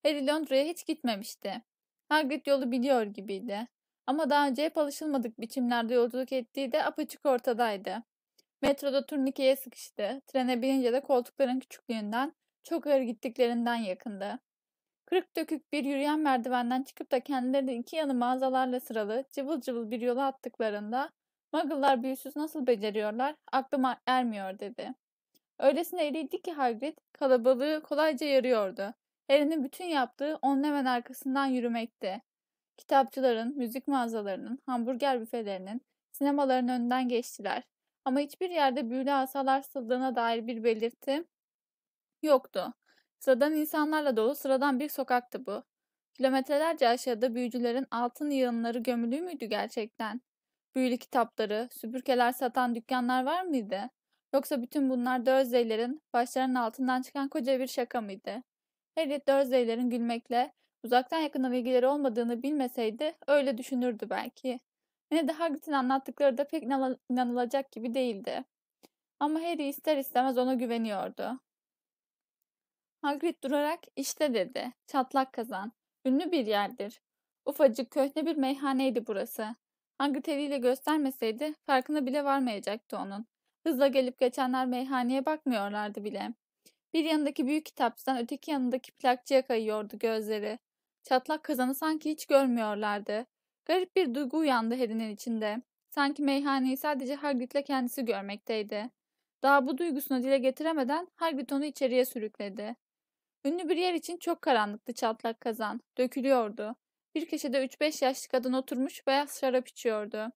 Harry Londra'ya hiç gitmemişti. Hagrid yolu biliyor gibiydi. Ama daha önce hep alışılmadık biçimlerde yolculuk ettiği de apaçık ortadaydı. Metroda turnikeye sıkıştı. Trene binince de koltukların küçüklüğünden, çok ağır gittiklerinden yakındı. Kırık dökük bir yürüyen merdivenden çıkıp da kendilerini iki yanı mağazalarla sıralı cıvıl cıvıl bir yola attıklarında Muggle'lar büyüsüz nasıl beceriyorlar aklıma ermiyor dedi. Öylesine eriydi ki Hagrid kalabalığı kolayca yarıyordu. Harry'nin bütün yaptığı onun hemen arkasından yürümekti. Kitapçıların, müzik mağazalarının, hamburger büfelerinin, sinemaların önünden geçtiler. Ama hiçbir yerde büyülü asalar sıldığına dair bir belirti yoktu. Sıradan insanlarla dolu sıradan bir sokaktı bu. Kilometrelerce aşağıda büyücülerin altın yığınları gömülü müydü gerçekten? Büyülü kitapları, süpürkeler satan dükkanlar var mıydı? Yoksa bütün bunlar Dörzeylerin başlarının altından çıkan koca bir şaka mıydı? Harriet Dörzeylerin gülmekle uzaktan yakından ilgileri olmadığını bilmeseydi öyle düşünürdü belki. Ne de Hagrid'in anlattıkları da pek inanılacak gibi değildi. Ama Harry ister istemez ona güveniyordu. Hagrid durarak işte dedi. Çatlak kazan. Ünlü bir yerdir. Ufacık köhne bir meyhaneydi burası. Hagrid eliyle göstermeseydi farkına bile varmayacaktı onun. Hızla gelip geçenler meyhaneye bakmıyorlardı bile. Bir yanındaki büyük kitapçıdan öteki yanındaki plakçıya kayıyordu gözleri. Çatlak kazanı sanki hiç görmüyorlardı. Garip bir duygu uyandı Harry'nin içinde. Sanki meyhaneyi sadece Hagrid'le kendisi görmekteydi. Daha bu duygusunu dile getiremeden Hagrid onu içeriye sürükledi. Ünlü bir yer için çok karanlıktı çatlak kazan. Dökülüyordu. Bir köşede 3-5 yaşlı kadın oturmuş beyaz şarap içiyordu.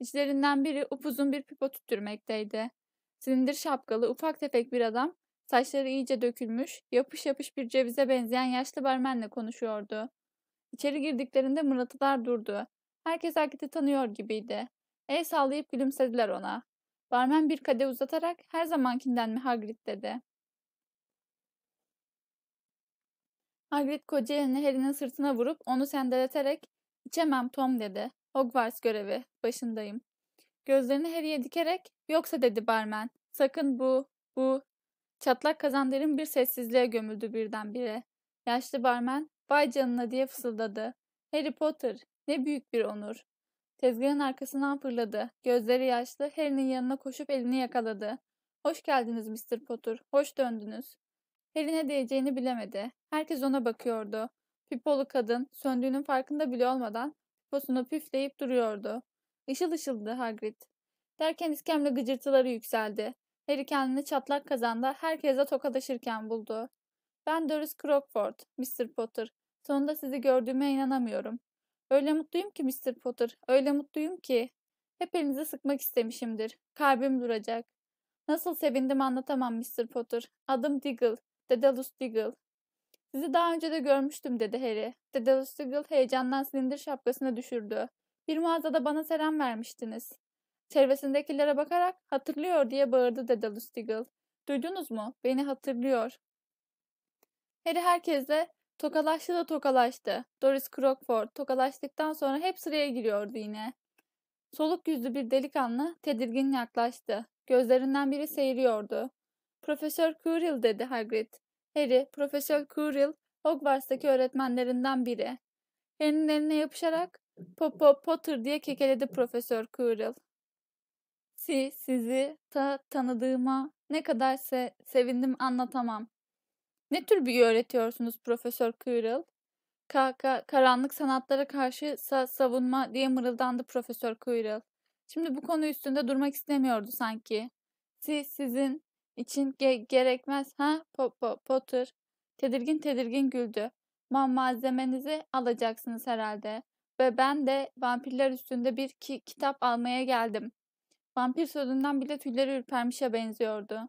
İçlerinden biri upuzun bir pipo tüttürmekteydi. Silindir şapkalı ufak tefek bir adam saçları iyice dökülmüş, yapış yapış bir cevize benzeyen yaşlı barmenle konuşuyordu. İçeri girdiklerinde mırıltılar durdu. Herkes Akit'i tanıyor gibiydi. El sallayıp gülümsediler ona. Barmen bir kade uzatarak her zamankinden mi Hagrid dedi. Hagrid koca elini Harry'nin sırtına vurup onu sendeleterek içemem Tom dedi. Hogwarts görevi başındayım. Gözlerini Harry'e dikerek yoksa dedi barmen. Sakın bu, bu. Çatlak kazanderin bir sessizliğe gömüldü birdenbire. Yaşlı barmen vay canına diye fısıldadı. Harry Potter ne büyük bir onur. Tezgahın arkasından fırladı. Gözleri yaşlı Harry'nin yanına koşup elini yakaladı. Hoş geldiniz Mr. Potter. Hoş döndünüz. Harry ne diyeceğini bilemedi. Herkes ona bakıyordu. Pipolu kadın söndüğünün farkında bile olmadan piposunu püfleyip duruyordu. Işıl ışıldı Hagrid. Derken iskemle gıcırtıları yükseldi. Harry kendini çatlak kazanda herkese tokalaşırken buldu. Ben Doris Crockford, Mr. Potter. Sonunda sizi gördüğüme inanamıyorum. Öyle mutluyum ki Mr. Potter, öyle mutluyum ki. Hep elinizi sıkmak istemişimdir. Kalbim duracak. Nasıl sevindim anlatamam Mr. Potter. Adım Diggle. Dedalus Diggle. Sizi daha önce de görmüştüm dedi Harry. Dedalus Diggle heyecandan silindir şapkasını düşürdü. Bir mağazada bana selam vermiştiniz. Çevresindekilere bakarak hatırlıyor diye bağırdı Dedalus Diggle. Duydunuz mu? Beni hatırlıyor. Harry herkesle tokalaştı da tokalaştı. Doris Crockford tokalaştıktan sonra hep sıraya giriyordu yine. Soluk yüzlü bir delikanlı tedirgin yaklaştı. Gözlerinden biri seyiriyordu. Profesör Quirrell dedi Hagrid. Harry, Profesör Quirrell, Hogwarts'taki öğretmenlerinden biri. Harry'nin eline yapışarak Popo Potter diye kekeledi Profesör Quirrell. Si, sizi ta tanıdığıma ne kadar se sevindim anlatamam. Ne tür bir öğretiyorsunuz Profesör Quirrell? Ka ka karanlık sanatlara karşı sa savunma diye mırıldandı Profesör Quirrell. Şimdi bu konu üstünde durmak istemiyordu sanki. Si, sizin için ge- gerekmez ha po- po- Potter. Tedirgin tedirgin güldü. Ma malzemenizi alacaksınız herhalde. Ve ben de vampirler üstünde bir ki- kitap almaya geldim. Vampir sözünden bile tüyleri ürpermişe benziyordu.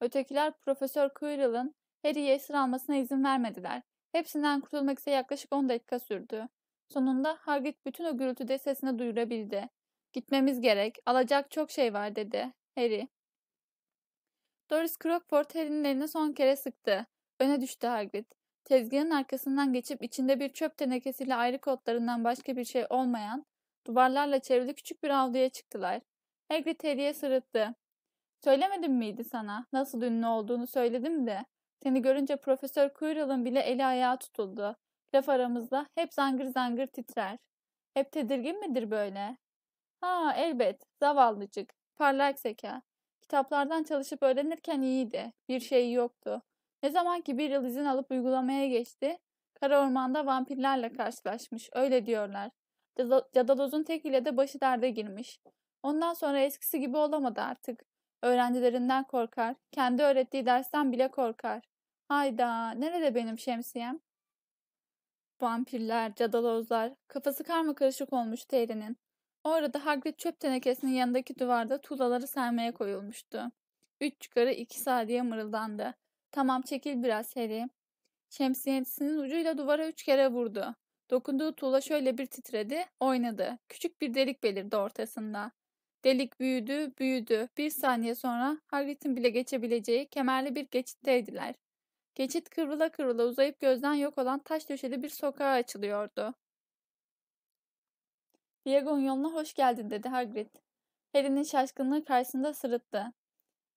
Ötekiler Profesör Quirrell'ın Harry'i esir almasına izin vermediler. Hepsinden kurtulmak ise yaklaşık 10 dakika sürdü. Sonunda Hagrid bütün o gürültüde sesini duyurabildi. Gitmemiz gerek, alacak çok şey var dedi Harry. Doris Crockford Harry'nin elini son kere sıktı. Öne düştü Hagrid. Tezgahın arkasından geçip içinde bir çöp tenekesiyle ayrı kotlarından başka bir şey olmayan, duvarlarla çevrili küçük bir avluya çıktılar. Hagrid Harry'e sırıttı. Söylemedim miydi sana? Nasıl ünlü olduğunu söyledim de. Seni görünce Profesör Quirrell'ın bile eli ayağı tutuldu. Laf aramızda hep zangır zangır titrer. Hep tedirgin midir böyle? Ha elbet, zavallıcık, parlak zeka. Kitaplardan çalışıp öğrenirken iyiydi. Bir şey yoktu. Ne zaman ki bir yıl izin alıp uygulamaya geçti, kara ormanda vampirlerle karşılaşmış. Öyle diyorlar. Cadaloz'un tek ile de başı derde girmiş. Ondan sonra eskisi gibi olamadı artık. Öğrencilerinden korkar, kendi öğrettiği dersten bile korkar. Hayda, nerede benim şemsiyem? Vampirler, cadalozlar, kafası karma karışık olmuş Terry'nin. O arada Hagrid çöp tenekesinin yanındaki duvarda tuğlaları sermeye koyulmuştu. Üç çıkarı iki sağ diye mırıldandı. Tamam çekil biraz Harry. Şemsiyesinin ucuyla duvara üç kere vurdu. Dokunduğu tuğla şöyle bir titredi, oynadı. Küçük bir delik belirdi ortasında. Delik büyüdü, büyüdü. Bir saniye sonra Hagrid'in bile geçebileceği kemerli bir geçitteydiler. Geçit kıvrıla kıvrıla uzayıp gözden yok olan taş döşeli bir sokağa açılıyordu. Diego'nun yoluna hoş geldin dedi Hagrid. Harry'nin şaşkınlığı karşısında sırıttı.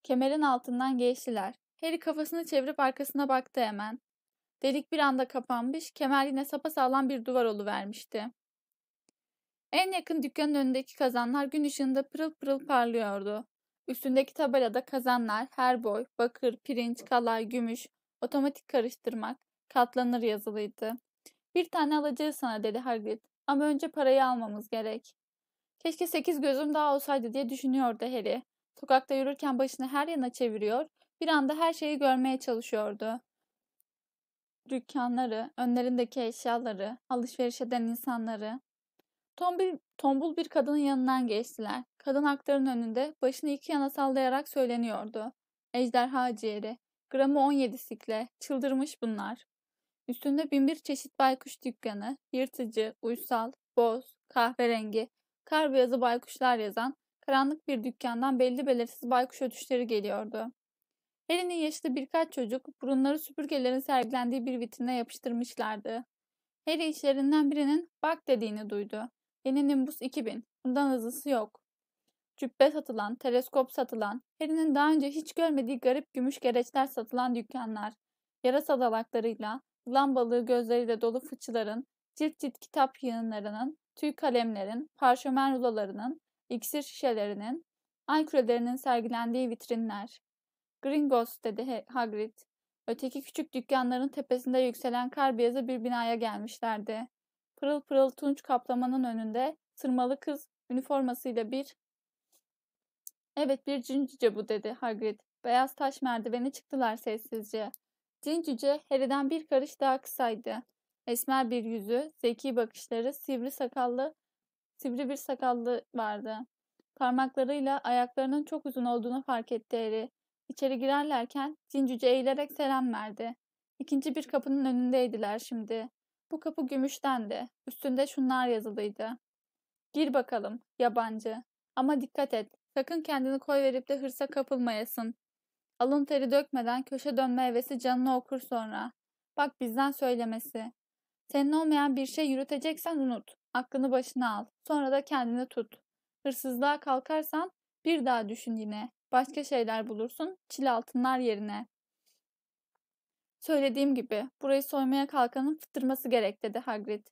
Kemerin altından geçtiler. Harry kafasını çevirip arkasına baktı hemen. Delik bir anda kapanmış, kemer yine sapasağlam bir duvar vermişti. En yakın dükkanın önündeki kazanlar gün ışığında pırıl pırıl parlıyordu. Üstündeki tabelada kazanlar her boy, bakır, pirinç, kalay, gümüş, otomatik karıştırmak, katlanır yazılıydı. Bir tane alacağı sana dedi Hagrid. Ama önce parayı almamız gerek. Keşke sekiz gözüm daha olsaydı diye düşünüyordu Harry. Sokakta yürürken başını her yana çeviriyor, bir anda her şeyi görmeye çalışıyordu. Dükkanları, önlerindeki eşyaları, alışveriş eden insanları. Tombil, tombul bir kadının yanından geçtiler. Kadın aktarın önünde başını iki yana sallayarak söyleniyordu. Ejderha ciğeri, gramı 17 sikle, çıldırmış bunlar. Üstünde binbir çeşit baykuş dükkanı, yırtıcı, uysal, boz, kahverengi, kar beyazı baykuşlar yazan karanlık bir dükkandan belli belirsiz baykuş ötüşleri geliyordu. Helen'in yaşlı birkaç çocuk burunları süpürgelerin sergilendiği bir vitrine yapıştırmışlardı. Harry işlerinden birinin bak dediğini duydu. Yeni Nimbus 2000. Bundan hızlısı yok. Cübbe satılan, teleskop satılan, Harry'nin daha önce hiç görmediği garip gümüş gereçler satılan dükkanlar, yarasa dalaklarıyla, yılan balığı gözleriyle dolu fıçıların, cilt cilt kitap yığınlarının, tüy kalemlerin, parşömen rulolarının, iksir şişelerinin, ay kürelerinin sergilendiği vitrinler. Gringos dedi Hagrid. Öteki küçük dükkanların tepesinde yükselen kar beyazı bir binaya gelmişlerdi. Pırıl pırıl tunç kaplamanın önünde sırmalı kız üniformasıyla bir Evet bir cin bu dedi Hagrid. Beyaz taş merdiveni çıktılar sessizce. Cin cüce Harry'den bir karış daha kısaydı. Esmer bir yüzü, zeki bakışları, sivri sakallı, sivri bir sakallı vardı. Parmaklarıyla ayaklarının çok uzun olduğunu fark etti Harry. İçeri girerlerken cin cüce eğilerek selam verdi. İkinci bir kapının önündeydiler şimdi. Bu kapı gümüştendi. Üstünde şunlar yazılıydı. Gir bakalım, yabancı. Ama dikkat et, sakın kendini koy verip de hırsa kapılmayasın. Alın teri dökmeden köşe dönme hevesi canını okur sonra. Bak bizden söylemesi. Senin olmayan bir şey yürüteceksen unut. Aklını başına al. Sonra da kendini tut. Hırsızlığa kalkarsan bir daha düşün yine. Başka şeyler bulursun. Çil altınlar yerine. Söylediğim gibi burayı soymaya kalkanın fıttırması gerek dedi Hagrid.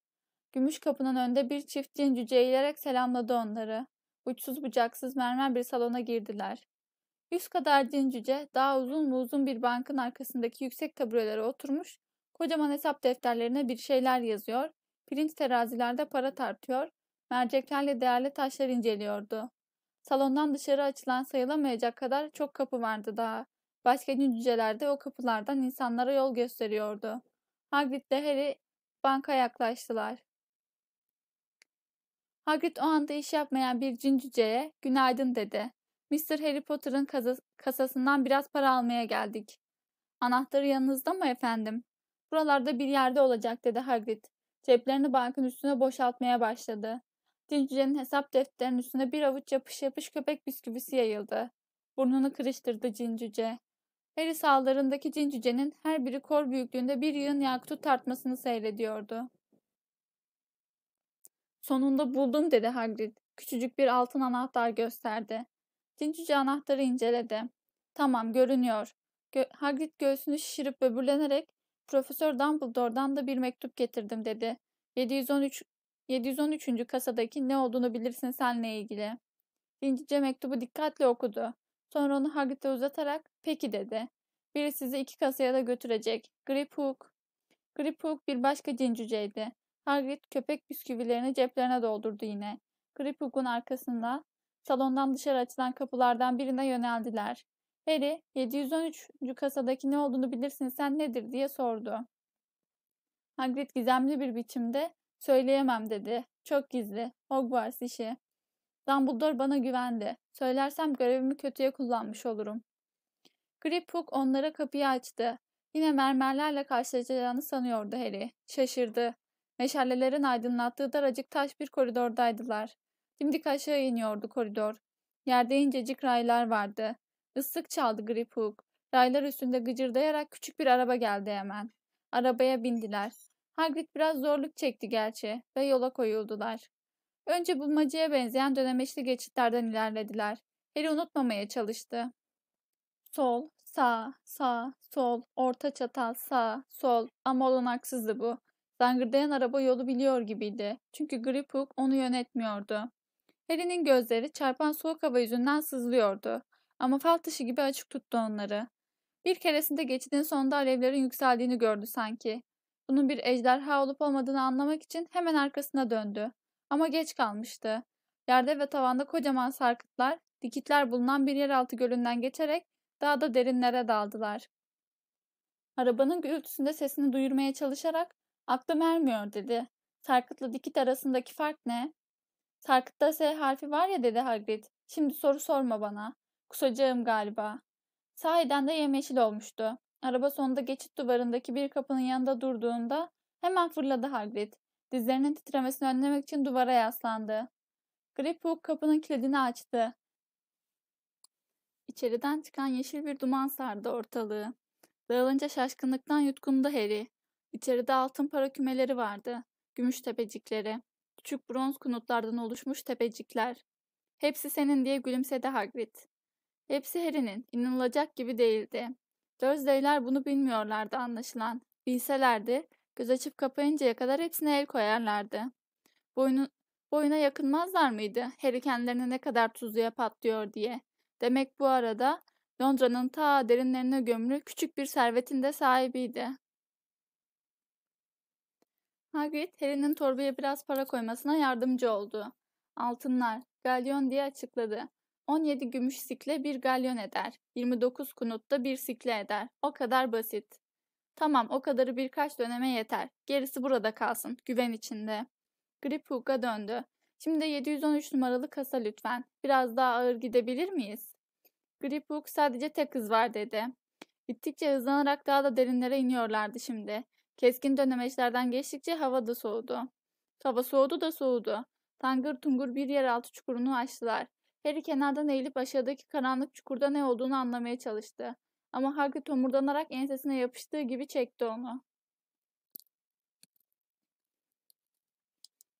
Gümüş kapının önünde bir çift cin cüce selamladı onları. Uçsuz bucaksız mermer bir salona girdiler. Yüz kadar cin daha uzun mu uzun bir bankın arkasındaki yüksek taburelere oturmuş, kocaman hesap defterlerine bir şeyler yazıyor, pirinç terazilerde para tartıyor, merceklerle değerli taşlar inceliyordu. Salondan dışarı açılan sayılamayacak kadar çok kapı vardı daha. Başka cin de o kapılardan insanlara yol gösteriyordu. Hagrid ve Harry banka yaklaştılar. Hagrid o anda iş yapmayan bir cin günaydın dedi. Mr. Harry Potter'ın kasasından biraz para almaya geldik. Anahtarı yanınızda mı efendim? Buralarda bir yerde olacak dedi Hagrid. Ceplerini bankın üstüne boşaltmaya başladı. Cinci'nin hesap defterinin üstüne bir avuç yapış yapış köpek bisküvisi yayıldı. Burnunu kırıştırdı cincüce. Harry sağlarındaki cincücenin her biri kor büyüklüğünde bir yığın yakutu tartmasını seyrediyordu. Sonunda buldum dedi Hagrid. Küçücük bir altın anahtar gösterdi. Cin anahtarı inceledi. Tamam görünüyor. Gö- Hagrid göğsünü şişirip böbürlenerek Profesör Dumbledore'dan da bir mektup getirdim dedi. 713 713. kasadaki ne olduğunu bilirsin senle ilgili. Dincice mektubu dikkatle okudu. Sonra onu Hagrid'e uzatarak peki dedi. Biri sizi iki kasaya da götürecek. Grip Hook. Grip Hook bir başka cincüceydi. Hagrid köpek bisküvilerini ceplerine doldurdu yine. Grip Hook'un arkasında salondan dışarı açılan kapılardan birine yöneldiler. Harry, 713. kasadaki ne olduğunu bilirsin sen nedir diye sordu. Hagrid gizemli bir biçimde söyleyemem dedi. Çok gizli. Hogwarts işi. Dumbledore bana güvendi. Söylersem görevimi kötüye kullanmış olurum. Griphook onlara kapıyı açtı. Yine mermerlerle karşılaşacağını sanıyordu Harry. Şaşırdı. Meşalelerin aydınlattığı daracık taş bir koridordaydılar. Dimdik aşağı iniyordu koridor. Yerde incecik raylar vardı. Islık çaldı grip hook. Raylar üstünde gıcırdayarak küçük bir araba geldi hemen. Arabaya bindiler. Hagrid biraz zorluk çekti gerçi ve yola koyuldular. Önce bulmacaya benzeyen dönemeçli geçitlerden ilerlediler. Harry unutmamaya çalıştı. Sol, sağ, sağ, sol, orta çatal, sağ, sol ama olanaksızdı bu. Zangırdayan araba yolu biliyor gibiydi. Çünkü Griphook onu yönetmiyordu. Harry'nin gözleri çarpan soğuk hava yüzünden sızlıyordu. Ama fal taşı gibi açık tuttu onları. Bir keresinde geçidin sonunda alevlerin yükseldiğini gördü sanki. Bunun bir ejderha olup olmadığını anlamak için hemen arkasına döndü. Ama geç kalmıştı. Yerde ve tavanda kocaman sarkıtlar, dikitler bulunan bir yeraltı gölünden geçerek daha da derinlere daldılar. Arabanın gürültüsünde sesini duyurmaya çalışarak aklım ermiyor dedi. Sarkıtla dikit arasındaki fark ne? Sarkıtta S harfi var ya dedi Hagrid. Şimdi soru sorma bana. Kusacağım galiba. Sahiden de yemyeşil olmuştu. Araba sonunda geçit duvarındaki bir kapının yanında durduğunda hemen fırladı Hagrid. Dizlerinin titremesini önlemek için duvara yaslandı. Griphook kapının kilidini açtı. İçeriden çıkan yeşil bir duman sardı ortalığı. Dağılınca şaşkınlıktan yutkundu Harry. İçeride altın para kümeleri vardı. Gümüş tepecikleri küçük bronz kunutlardan oluşmuş tepecikler. Hepsi senin diye gülümsedi Hagrid. Hepsi Harry'nin, inanılacak gibi değildi. Dursley'ler bunu bilmiyorlardı anlaşılan. Bilselerdi, göz açıp kapayıncaya kadar hepsine el koyarlardı. Boynu, boyuna yakınmazlar mıydı Harry kendilerine ne kadar tuzluya patlıyor diye. Demek bu arada Londra'nın ta derinlerine gömülü küçük bir servetin de sahibiydi. Hagrid, Harry'nin torbaya biraz para koymasına yardımcı oldu. Altınlar, galyon diye açıkladı. 17 gümüş sikle bir galyon eder. 29 kunutta bir sikle eder. O kadar basit. Tamam o kadarı birkaç döneme yeter. Gerisi burada kalsın. Güven içinde. Griphook'a döndü. Şimdi 713 numaralı kasa lütfen. Biraz daha ağır gidebilir miyiz? Griphook sadece tek hız var dedi. Gittikçe hızlanarak daha da derinlere iniyorlardı şimdi. Keskin dönemeçlerden geçtikçe hava da soğudu. Hava soğudu da soğudu. Tangır tungur bir yeraltı çukurunu açtılar. Harry kenardan eğilip aşağıdaki karanlık çukurda ne olduğunu anlamaya çalıştı. Ama Hagrid tomurdanarak ensesine yapıştığı gibi çekti onu.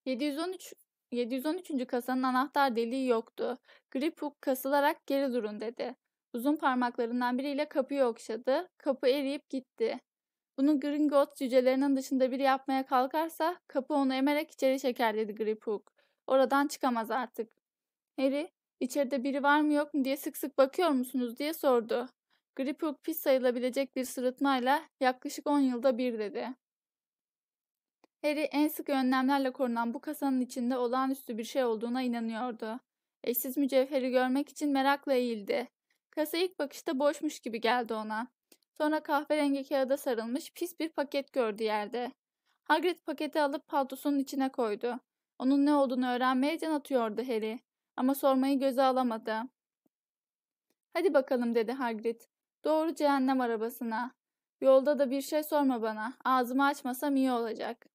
713 713. kasanın anahtar deliği yoktu. Griphook kasılarak geri durun dedi. Uzun parmaklarından biriyle kapıyı okşadı. Kapı eriyip gitti. Bunu Gringotts cücelerinin dışında biri yapmaya kalkarsa kapı onu emerek içeri çekerledi Gripuk. Oradan çıkamaz artık. Harry, içeride biri var mı yok mu diye sık sık bakıyor musunuz diye sordu. Gripuk pis sayılabilecek bir sırıtmayla yaklaşık 10 yılda bir dedi. Harry en sık önlemlerle korunan bu kasanın içinde olağanüstü bir şey olduğuna inanıyordu. Eşsiz mücevheri görmek için merakla eğildi. Kasa ilk bakışta boşmuş gibi geldi ona. Sonra kahverengi kağıda sarılmış pis bir paket gördü yerde. Hagrid paketi alıp paltosunun içine koydu. Onun ne olduğunu öğrenmeye can atıyordu Harry. Ama sormayı göze alamadı. Hadi bakalım dedi Hagrid. Doğru cehennem arabasına. Yolda da bir şey sorma bana. Ağzımı açmasam iyi olacak.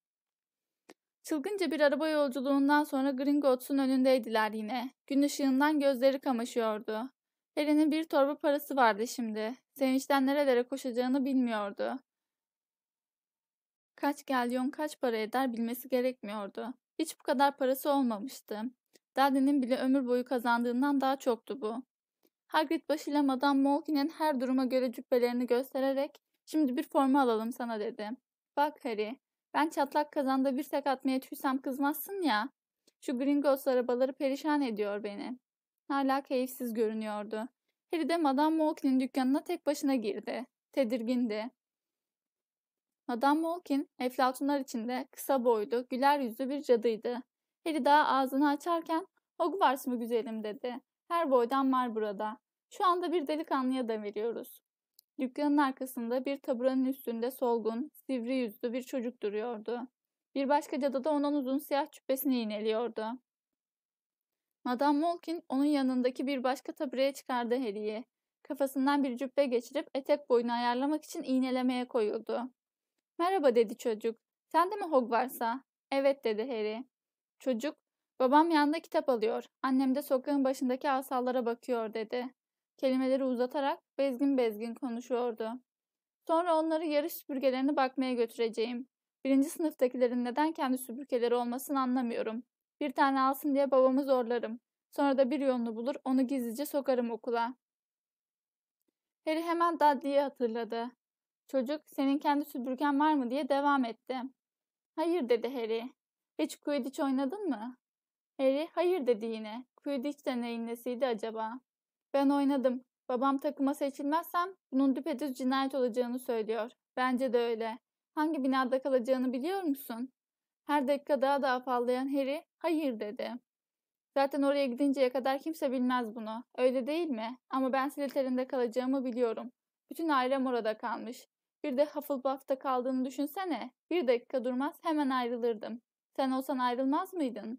Çılgınca bir araba yolculuğundan sonra Gringotts'un önündeydiler yine. Gün ışığından gözleri kamaşıyordu. Harry'nin bir torba parası vardı şimdi. Sevinçten nerelere koşacağını bilmiyordu. Kaç galyon kaç para eder bilmesi gerekmiyordu. Hiç bu kadar parası olmamıştı. Daddy'nin bile ömür boyu kazandığından daha çoktu bu. Hagrid başıyla Madame Malkin'in her duruma göre cübbelerini göstererek şimdi bir forma alalım sana dedi. Bak Harry, ben çatlak kazanda bir tek atmaya tüysem kızmazsın ya. Şu Gringos arabaları perişan ediyor beni hala keyifsiz görünüyordu. Harry de Madame Malkin'in dükkanına tek başına girdi. Tedirgindi. Madame Malkin, eflatunlar içinde kısa boylu, güler yüzlü bir cadıydı. Harry daha ağzını açarken Hogwarts mı güzelim dedi. Her boydan var burada. Şu anda bir delikanlıya da veriyoruz. Dükkanın arkasında bir taburanın üstünde solgun, sivri yüzlü bir çocuk duruyordu. Bir başka cadı da onun uzun siyah çüppesini iğneliyordu. Madame Malkin onun yanındaki bir başka tabureye çıkardı Harry'i. Kafasından bir cübbe geçirip etek boyunu ayarlamak için iğnelemeye koyuldu. Merhaba dedi çocuk. Sen de mi Hogwarts'a? Evet dedi Harry. Çocuk, babam yanında kitap alıyor. Annem de sokağın başındaki asallara bakıyor dedi. Kelimeleri uzatarak bezgin bezgin konuşuyordu. Sonra onları yarış süpürgelerine bakmaya götüreceğim. Birinci sınıftakilerin neden kendi süpürgeleri olmasını anlamıyorum. Bir tane alsın diye babamı zorlarım. Sonra da bir yolunu bulur, onu gizlice sokarım okula. Harry hemen Dudley'i hatırladı. Çocuk, senin kendi süpürgen var mı diye devam etti. Hayır dedi Harry. Hiç Quidditch oynadın mı? Harry hayır dedi yine. Quidditch de neyin nesiydi acaba? Ben oynadım. Babam takıma seçilmezsem bunun düpedüz cinayet olacağını söylüyor. Bence de öyle. Hangi binada kalacağını biliyor musun? Her dakika daha da afallayan Harry, hayır dedi. Zaten oraya gidinceye kadar kimse bilmez bunu. Öyle değil mi? Ama ben Slytherin'de kalacağımı biliyorum. Bütün ailem orada kalmış. Bir de Hufflepuff'ta kaldığını düşünsene. Bir dakika durmaz hemen ayrılırdım. Sen olsan ayrılmaz mıydın?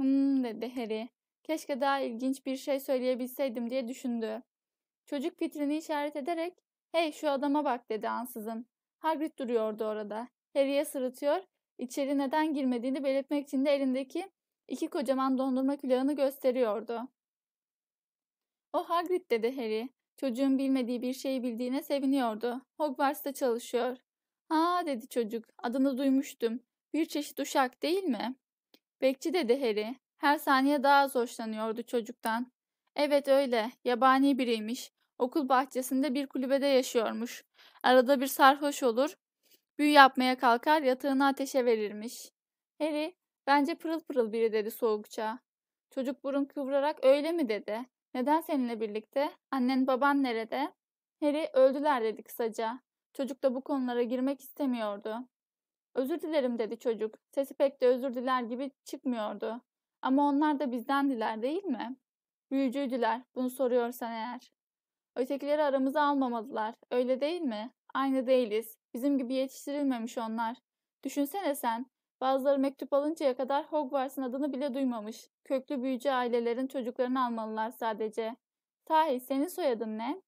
Hmm dedi Harry. Keşke daha ilginç bir şey söyleyebilseydim diye düşündü. Çocuk fitrini işaret ederek hey şu adama bak dedi ansızın. Hagrid duruyordu orada. Harry'e sırıtıyor İçeri neden girmediğini belirtmek için de elindeki iki kocaman dondurma külahını gösteriyordu. O Hagrid dedi Harry. Çocuğun bilmediği bir şeyi bildiğine seviniyordu. Hogwarts'ta çalışıyor. Ha dedi çocuk. Adını duymuştum. Bir çeşit uşak değil mi? Bekçi dedi Harry. Her saniye daha az hoşlanıyordu çocuktan. Evet öyle. Yabani biriymiş. Okul bahçesinde bir kulübede yaşıyormuş. Arada bir sarhoş olur, Büyü yapmaya kalkar yatağını ateşe verirmiş. Harry bence pırıl pırıl biri dedi soğukça. Çocuk burun kıvırarak öyle mi dedi. Neden seninle birlikte? Annen baban nerede? Harry öldüler dedi kısaca. Çocuk da bu konulara girmek istemiyordu. Özür dilerim dedi çocuk. Sesi pek de özür diler gibi çıkmıyordu. Ama onlar da bizden diler değil mi? Büyücüydüler bunu soruyorsan eğer. Ötekileri aramıza almamadılar. Öyle değil mi? Aynı değiliz. Bizim gibi yetiştirilmemiş onlar. Düşünsene sen, bazıları mektup alıncaya kadar Hogwarts'ın adını bile duymamış. Köklü büyücü ailelerin çocuklarını almalılar sadece. Tahi senin soyadın ne?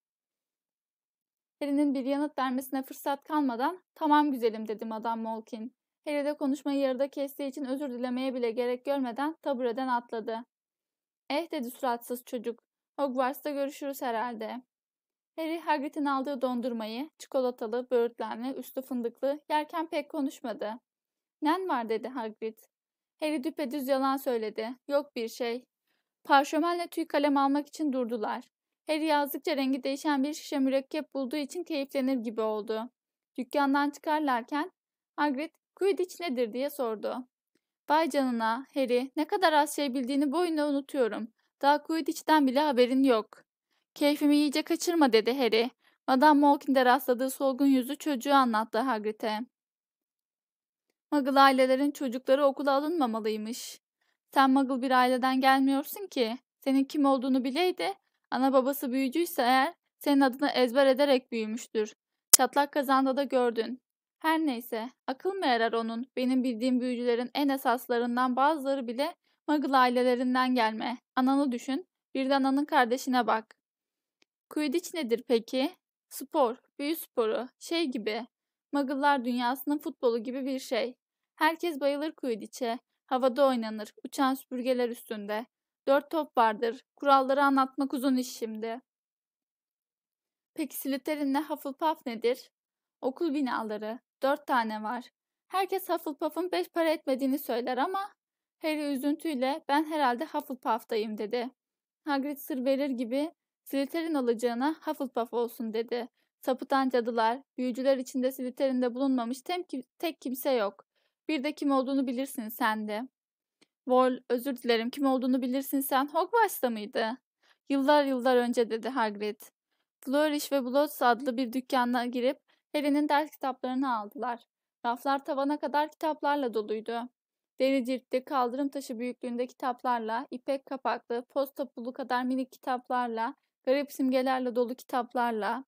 Harry'nin bir yanıt vermesine fırsat kalmadan tamam güzelim dedim adam Malkin. Harry de konuşmayı yarıda kestiği için özür dilemeye bile gerek görmeden tabureden atladı. Eh dedi suratsız çocuk. Hogwarts'ta görüşürüz herhalde. Harry Hagrid'in aldığı dondurmayı, çikolatalı, böğürtlenli, üstü fındıklı yerken pek konuşmadı. "Nen var?" dedi Hagrid. Harry düpedüz yalan söyledi. "Yok bir şey." Parşömenle tüy kalem almak için durdular. Harry yazdıkça rengi değişen bir şişe mürekkep bulduğu için keyiflenir gibi oldu. Dükkandan çıkarlarken Hagrid Quidditch nedir diye sordu. Vay canına Harry ne kadar az şey bildiğini boyuna unutuyorum. Daha Quidditch'ten bile haberin yok. Keyfimi iyice kaçırma dedi Harry. Madame Malkin'de rastladığı solgun yüzü çocuğu anlattı Hagrid'e. Muggle ailelerin çocukları okula alınmamalıymış. Sen Muggle bir aileden gelmiyorsun ki. Senin kim olduğunu bileydi. Ana babası büyücüyse eğer senin adını ezber ederek büyümüştür. Çatlak kazanda da gördün. Her neyse, akıl mı erer onun? Benim bildiğim büyücülerin en esaslarından bazıları bile Muggle ailelerinden gelme. Ananı düşün, bir de ananın kardeşine bak. Quidditch nedir peki? Spor, büyü sporu, şey gibi. Muggle'lar dünyasının futbolu gibi bir şey. Herkes bayılır Quidditch'e. Havada oynanır, uçan süpürgeler üstünde. Dört top vardır. Kuralları anlatmak uzun iş şimdi. Peki Slytherin'le Hufflepuff nedir? Okul binaları. Dört tane var. Herkes Hufflepuff'un beş para etmediğini söyler ama Harry üzüntüyle ben herhalde Hufflepuff'tayım dedi. Hagrid sır verir gibi Slytherin olacağına Hufflepuff olsun dedi. Sapıtan cadılar, büyücüler içinde Slytherin'de bulunmamış tek kimse yok. Bir de kim olduğunu bilirsin sen de. Vol, özür dilerim kim olduğunu bilirsin sen Hogwarts'ta mıydı? Yıllar yıllar önce dedi Hagrid. Flourish ve Bloods adlı bir dükkanına girip Harry'nin ders kitaplarını aldılar. Raflar tavana kadar kitaplarla doluydu. Deri ciltli, kaldırım taşı büyüklüğünde kitaplarla, ipek kapaklı, posta pulu kadar minik kitaplarla, garip simgelerle dolu kitaplarla.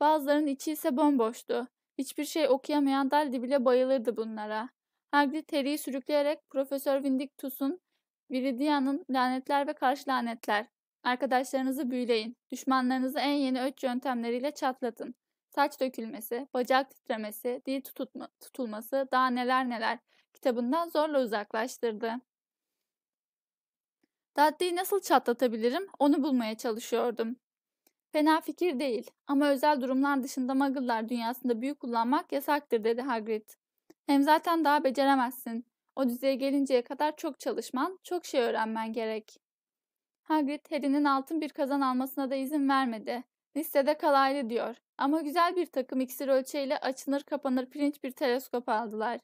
Bazılarının içi ise bomboştu. Hiçbir şey okuyamayan Daldi bile bayılırdı bunlara. Hagrid Harry'i sürükleyerek Profesör Vindictus'un Viridian'ın lanetler ve karşı lanetler. Arkadaşlarınızı büyüleyin. Düşmanlarınızı en yeni öç yöntemleriyle çatlatın. Saç dökülmesi, bacak titremesi, dil tututma, tutulması, daha neler neler kitabından zorla uzaklaştırdı. Daddeyi nasıl çatlatabilirim onu bulmaya çalışıyordum. Fena fikir değil ama özel durumlar dışında muggle'lar dünyasında büyü kullanmak yasaktır dedi Hagrid. Hem zaten daha beceremezsin. O düzeye gelinceye kadar çok çalışman, çok şey öğrenmen gerek. Hagrid Harry'nin altın bir kazan almasına da izin vermedi. Listede kalaylı diyor ama güzel bir takım iksir ölçeğiyle açınır kapanır pirinç bir teleskop aldılar.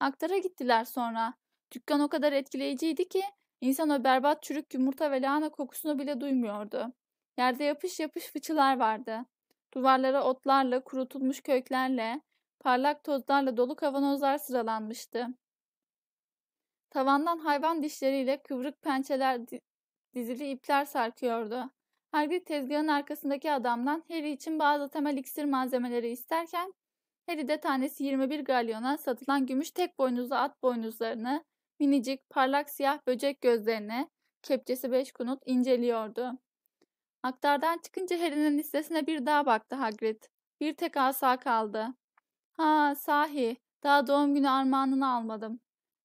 Aktara gittiler sonra. Dükkan o kadar etkileyiciydi ki İnsan o berbat çürük yumurta ve lahana kokusunu bile duymuyordu. Yerde yapış yapış fıçılar vardı. Duvarlara otlarla, kurutulmuş köklerle, parlak tozlarla dolu kavanozlar sıralanmıştı. Tavandan hayvan dişleriyle kıvrık pençeler dizili ipler sarkıyordu. Her tezgahın arkasındaki adamdan Harry için bazı temel iksir malzemeleri isterken, Harry de tanesi 21 galyona satılan gümüş tek boynuzlu at boynuzlarını, minicik parlak siyah böcek gözlerini kepçesi beş kunut inceliyordu. Aktardan çıkınca Harry'nin listesine bir daha baktı Hagrid. Bir tek asa kaldı. Ha sahi daha doğum günü armağanını almadım.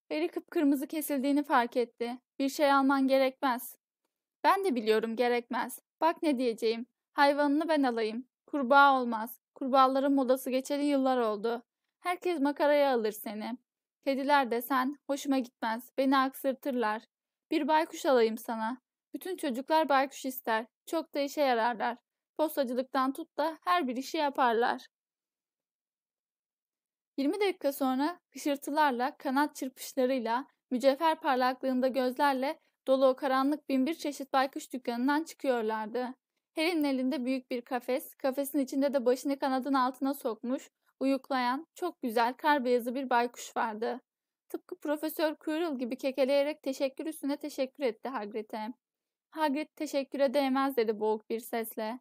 Harry kıpkırmızı kesildiğini fark etti. Bir şey alman gerekmez. Ben de biliyorum gerekmez. Bak ne diyeceğim. Hayvanını ben alayım. Kurbağa olmaz. Kurbağaların modası geçeli yıllar oldu. Herkes makaraya alır seni. Kediler de sen, hoşuma gitmez, beni aksırtırlar. Bir baykuş alayım sana. Bütün çocuklar baykuş ister. Çok da işe yararlar. Postacılıktan tut da her bir işi yaparlar. 20 dakika sonra hışırtılarla, kanat çırpışlarıyla, mücevher parlaklığında gözlerle dolu o karanlık bin bir çeşit baykuş dükkanından çıkıyorlardı. Helen'in elinde büyük bir kafes, kafesin içinde de başını kanadın altına sokmuş, uyuklayan çok güzel kar beyazı bir baykuş vardı. Tıpkı Profesör Quirrell gibi kekeleyerek teşekkür üstüne teşekkür etti Hagrid'e. Hagrid teşekküre değmez dedi boğuk bir sesle.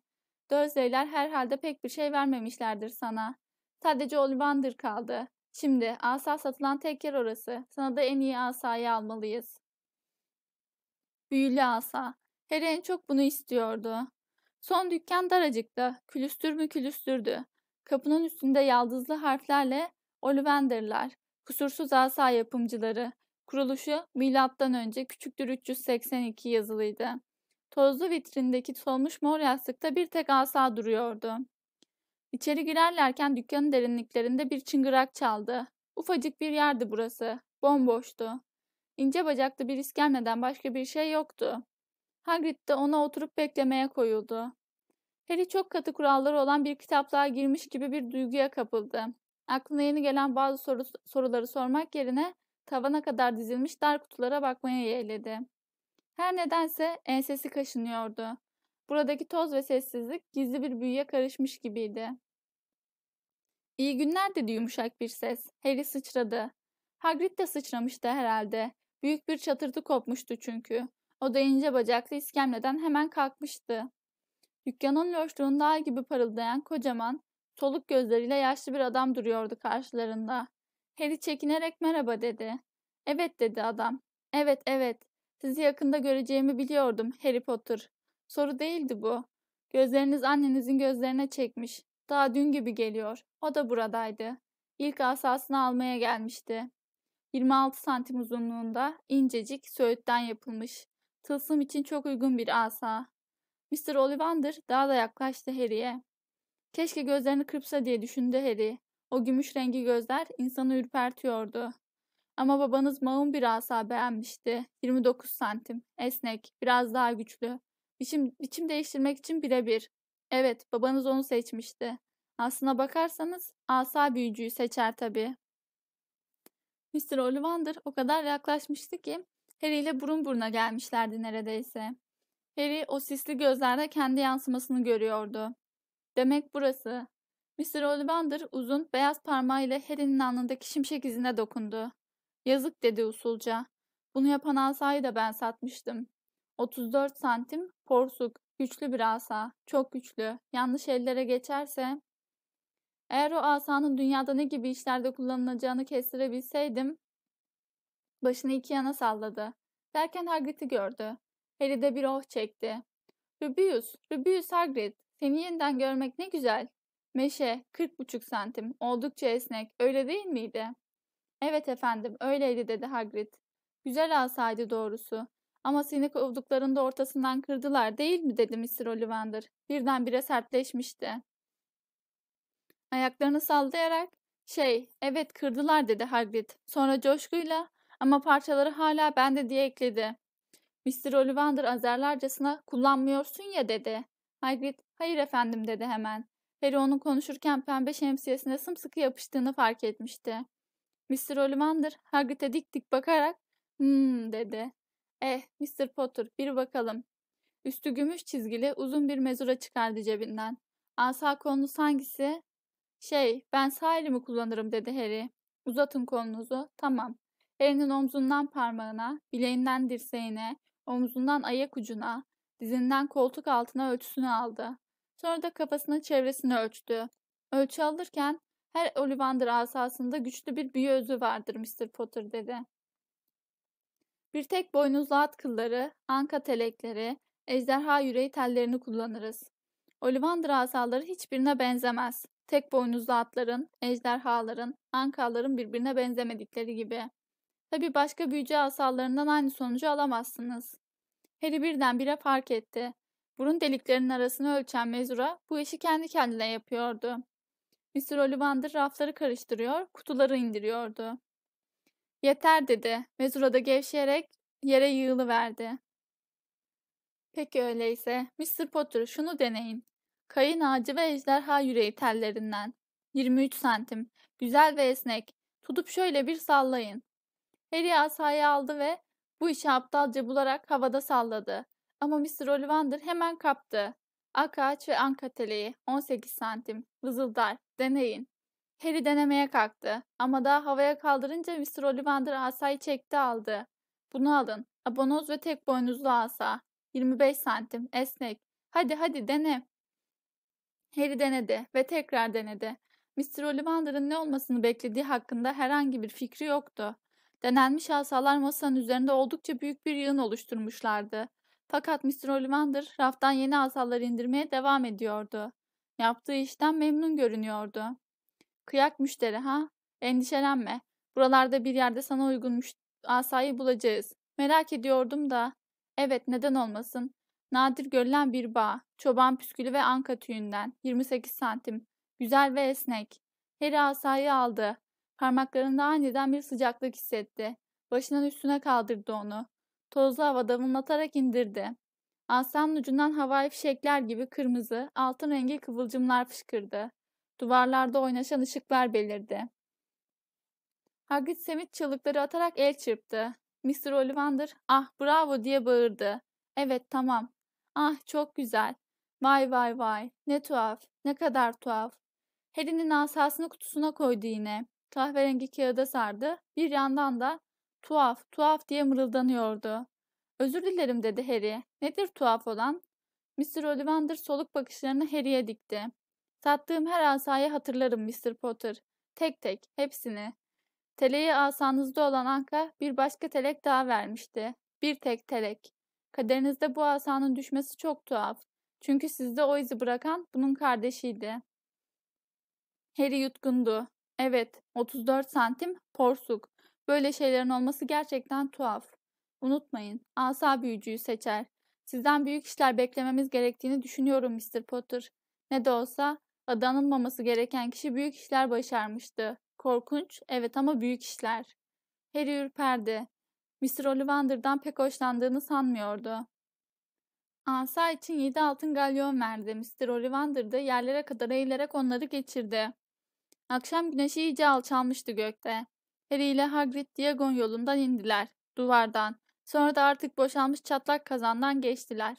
Dözleyler herhalde pek bir şey vermemişlerdir sana. Sadece Ollivander kaldı. Şimdi asa satılan tek yer orası. Sana da en iyi asayı almalıyız. Büyülü asa. Harry en çok bunu istiyordu. Son dükkan daracıkta. Külüstür mü külüstürdü. Kapının üstünde yaldızlı harflerle Olivenderler, kusursuz asa yapımcıları, kuruluşu milattan önce küçüktür 382 yazılıydı. Tozlu vitrindeki solmuş mor yastıkta bir tek asa duruyordu. İçeri girerlerken dükkanın derinliklerinde bir çıngırak çaldı. Ufacık bir yerdi burası. Bomboştu. İnce bacaklı bir iskemleden başka bir şey yoktu. Hagrid de ona oturup beklemeye koyuldu. Harry çok katı kuralları olan bir kitaplığa girmiş gibi bir duyguya kapıldı. Aklına yeni gelen bazı soru, soruları sormak yerine tavana kadar dizilmiş dar kutulara bakmaya yeğledi. Her nedense ensesi kaşınıyordu. Buradaki toz ve sessizlik gizli bir büyüye karışmış gibiydi. İyi günler dedi yumuşak bir ses. Harry sıçradı. Hagrid de sıçramıştı herhalde. Büyük bir çatırtı kopmuştu çünkü. O da ince bacaklı iskemleden hemen kalkmıştı. Dükkanın loşluğunda ay gibi parıldayan kocaman, soluk gözleriyle yaşlı bir adam duruyordu karşılarında. Harry çekinerek merhaba dedi. Evet dedi adam. Evet evet. Sizi yakında göreceğimi biliyordum Harry Potter. Soru değildi bu. Gözleriniz annenizin gözlerine çekmiş. Daha dün gibi geliyor. O da buradaydı. İlk asasını almaya gelmişti. 26 santim uzunluğunda, incecik, söğütten yapılmış. Tılsım için çok uygun bir asa. Mr. Ollivander daha da yaklaştı Harry'e. Keşke gözlerini kırpsa diye düşündü Harry. O gümüş rengi gözler insanı ürpertiyordu. Ama babanız mağun bir asa beğenmişti. 29 santim, esnek, biraz daha güçlü. Biçim, biçim değiştirmek için birebir. Evet, babanız onu seçmişti. Aslına bakarsanız asa büyücüyü seçer tabii. Mr. Ollivander o kadar yaklaşmıştı ki Harry ile burun buruna gelmişlerdi neredeyse. Harry o sisli gözlerde kendi yansımasını görüyordu. Demek burası. Mr. Ollivander uzun beyaz parmağıyla Harry'nin alnındaki şimşek izine dokundu. Yazık dedi usulca. Bunu yapan asayı da ben satmıştım. 34 santim, porsuk, güçlü bir asa, çok güçlü. Yanlış ellere geçerse... Eğer o asanın dünyada ne gibi işlerde kullanılacağını kestirebilseydim... Başını iki yana salladı. Derken Hagrid'i gördü. Harry de bir oh çekti. Rubius, Rubius Hagrid, seni yeniden görmek ne güzel. Meşe, 40,5 santim, oldukça esnek, öyle değil miydi? Evet efendim, öyleydi dedi Hagrid. Güzel alsaydı doğrusu. Ama seni kovduklarında ortasından kırdılar değil mi dedi Mr. Ollivander. Birdenbire sertleşmişti. Ayaklarını sallayarak şey evet kırdılar dedi Hagrid. Sonra coşkuyla ama parçaları hala bende diye ekledi. Mr. Ollivander azarlarcasına kullanmıyorsun ya dedi. Hagrid hayır efendim dedi hemen. Harry onun konuşurken pembe şemsiyesine sımsıkı yapıştığını fark etmişti. Mr. Ollivander Hagrid'e dik dik bakarak hmm dedi. Eh Mr. Potter bir bakalım. Üstü gümüş çizgili uzun bir mezura çıkardı cebinden. Asa kolunuz hangisi? Şey ben sağ elimi kullanırım dedi Harry. Uzatın kolunuzu. Tamam. Harry'nin omzundan parmağına, bileğinden dirseğine, Omzundan ayak ucuna, dizinden koltuk altına ölçüsünü aldı. Sonra da kafasının çevresini ölçtü. Ölçü alırken her Ollivander asasında güçlü bir büyü özü vardır Mr. Potter dedi. Bir tek boynuzlu at kılları, anka telekleri, ejderha yüreği tellerini kullanırız. Ollivander asaları hiçbirine benzemez. Tek boynuzlu atların, ejderhaların, ankaların birbirine benzemedikleri gibi. Tabi başka büyücü asallarından aynı sonucu alamazsınız. Harry birdenbire fark etti. Burun deliklerinin arasını ölçen mezura bu işi kendi kendine yapıyordu. Mr. Ollivander rafları karıştırıyor, kutuları indiriyordu. Yeter dedi. Mezura da gevşeyerek yere yığılıverdi. Peki öyleyse. Mr. Potter şunu deneyin. Kayın ağacı ve ejderha yüreği tellerinden. 23 santim. Güzel ve esnek. Tutup şöyle bir sallayın. Harry asayı aldı ve bu işi aptalca bularak havada salladı. Ama Mr. Ollivander hemen kaptı. Ak ve ankateleyi 18 santim. Vızıldar. Deneyin. Harry denemeye kalktı. Ama daha havaya kaldırınca Mr. Ollivander asayı çekti aldı. Bunu alın. Abonoz ve tek boynuzlu asa. 25 santim. Esnek. Hadi hadi dene. Harry denedi ve tekrar denedi. Mr. Ollivander'ın ne olmasını beklediği hakkında herhangi bir fikri yoktu. Denenmiş asalar masanın üzerinde oldukça büyük bir yığın oluşturmuşlardı. Fakat Mr. Ollivander raftan yeni asaları indirmeye devam ediyordu. Yaptığı işten memnun görünüyordu. Kıyak müşteri ha? Endişelenme. Buralarda bir yerde sana uygun asayı bulacağız. Merak ediyordum da. Evet neden olmasın? Nadir görülen bir bağ. Çoban püskülü ve anka tüyünden. 28 santim. Güzel ve esnek. Harry asayı aldı. Parmaklarında aniden bir sıcaklık hissetti. Başının üstüne kaldırdı onu. Tozlu hava davulatarak indirdi. Asanın ucundan havai fişekler gibi kırmızı, altın rengi kıvılcımlar fışkırdı. Duvarlarda oynaşan ışıklar belirdi. Hagrid Semit çığlıkları atarak el çırptı. Mr. Ollivander ah bravo diye bağırdı. Evet tamam. Ah çok güzel. Vay vay vay. Ne tuhaf. Ne kadar tuhaf. Harry'nin asasını kutusuna koydu yine kahverengi kağıda sardı. Bir yandan da tuhaf, tuhaf diye mırıldanıyordu. Özür dilerim dedi Harry. Nedir tuhaf olan? Mr. Ollivander soluk bakışlarını Harry'e dikti. Sattığım her asayı hatırlarım Mr. Potter. Tek tek, hepsini. Teleyi asanızda olan Anka bir başka telek daha vermişti. Bir tek telek. Kaderinizde bu asanın düşmesi çok tuhaf. Çünkü sizde o izi bırakan bunun kardeşiydi. Harry yutkundu. Evet, 34 santim porsuk. Böyle şeylerin olması gerçekten tuhaf. Unutmayın, asa büyücüyü seçer. Sizden büyük işler beklememiz gerektiğini düşünüyorum Mr. Potter. Ne de olsa adı anılmaması gereken kişi büyük işler başarmıştı. Korkunç, evet ama büyük işler. Harry ürperdi. Mr. Ollivander'dan pek hoşlandığını sanmıyordu. Asa için yedi altın galyon verdi. Mr. Ollivander de yerlere kadar eğilerek onları geçirdi. Akşam güneşi iyice alçalmıştı gökte. Harry ile Hagrid Diagon yolundan indiler, duvardan. Sonra da artık boşalmış çatlak kazandan geçtiler.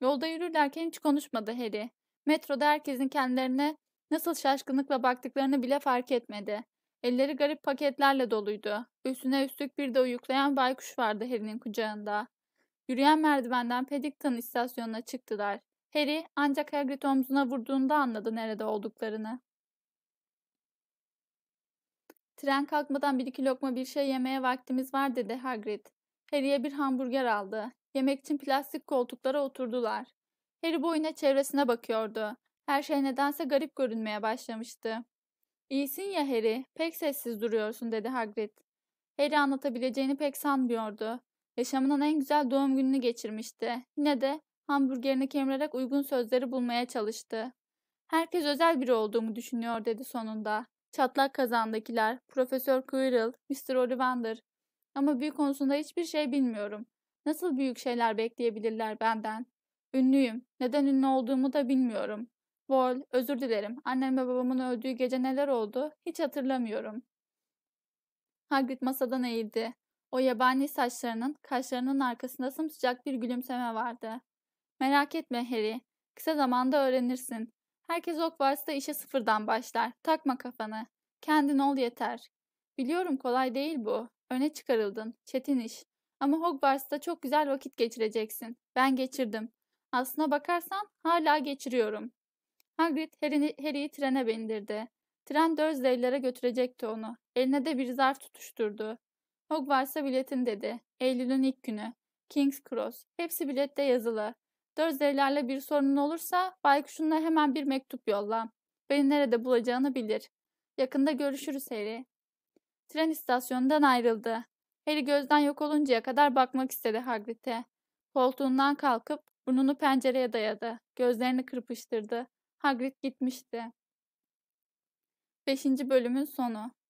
Yolda yürürlerken hiç konuşmadı Harry. Metroda herkesin kendilerine nasıl şaşkınlıkla baktıklarını bile fark etmedi. Elleri garip paketlerle doluydu. Üstüne üstlük bir de uyuklayan baykuş vardı Harry'nin kucağında. Yürüyen merdivenden Paddington istasyonuna çıktılar. Harry ancak Hagrid omzuna vurduğunda anladı nerede olduklarını. Tren kalkmadan bir iki lokma bir şey yemeye vaktimiz var dedi Hagrid. Harry'e bir hamburger aldı. Yemek için plastik koltuklara oturdular. Harry boyuna çevresine bakıyordu. Her şey nedense garip görünmeye başlamıştı. İyisin ya Harry, pek sessiz duruyorsun dedi Hagrid. Harry anlatabileceğini pek sanmıyordu. Yaşamının en güzel doğum gününü geçirmişti. Yine de hamburgerini kemirerek uygun sözleri bulmaya çalıştı. Herkes özel biri olduğumu düşünüyor dedi sonunda. Çatlak kazandakiler, Profesör Quirrell, Mr. Ollivander. Ama büyü konusunda hiçbir şey bilmiyorum. Nasıl büyük şeyler bekleyebilirler benden? Ünlüyüm. Neden ünlü olduğumu da bilmiyorum. Vol, özür dilerim. Annem ve babamın öldüğü gece neler oldu hiç hatırlamıyorum. Hagrid masadan eğildi. O yabani saçlarının, kaşlarının arkasında sımsıcak bir gülümseme vardı. Merak etme Harry. Kısa zamanda öğrenirsin. Herkes Hogwarts'ta işe sıfırdan başlar. Takma kafanı. Kendin ol yeter. Biliyorum kolay değil bu. Öne çıkarıldın. Çetin iş. Ama Hogwarts'ta çok güzel vakit geçireceksin. Ben geçirdim. Aslına bakarsan hala geçiriyorum. Hagrid Harry'i Harry trene bindirdi. Tren Dursley'lere götürecekti onu. Eline de bir zar tutuşturdu. Hogwarts'a biletin dedi. Eylül'ün ilk günü. King's Cross. Hepsi bilette yazılı. Dözlerilerle bir sorunun olursa baykuşuna hemen bir mektup yolla. Beni nerede bulacağını bilir. Yakında görüşürüz Harry. Tren istasyonundan ayrıldı. Harry gözden yok oluncaya kadar bakmak istedi Hagrid'e. Koltuğundan kalkıp burnunu pencereye dayadı. Gözlerini kırpıştırdı. Hagrid gitmişti. 5. Bölümün sonu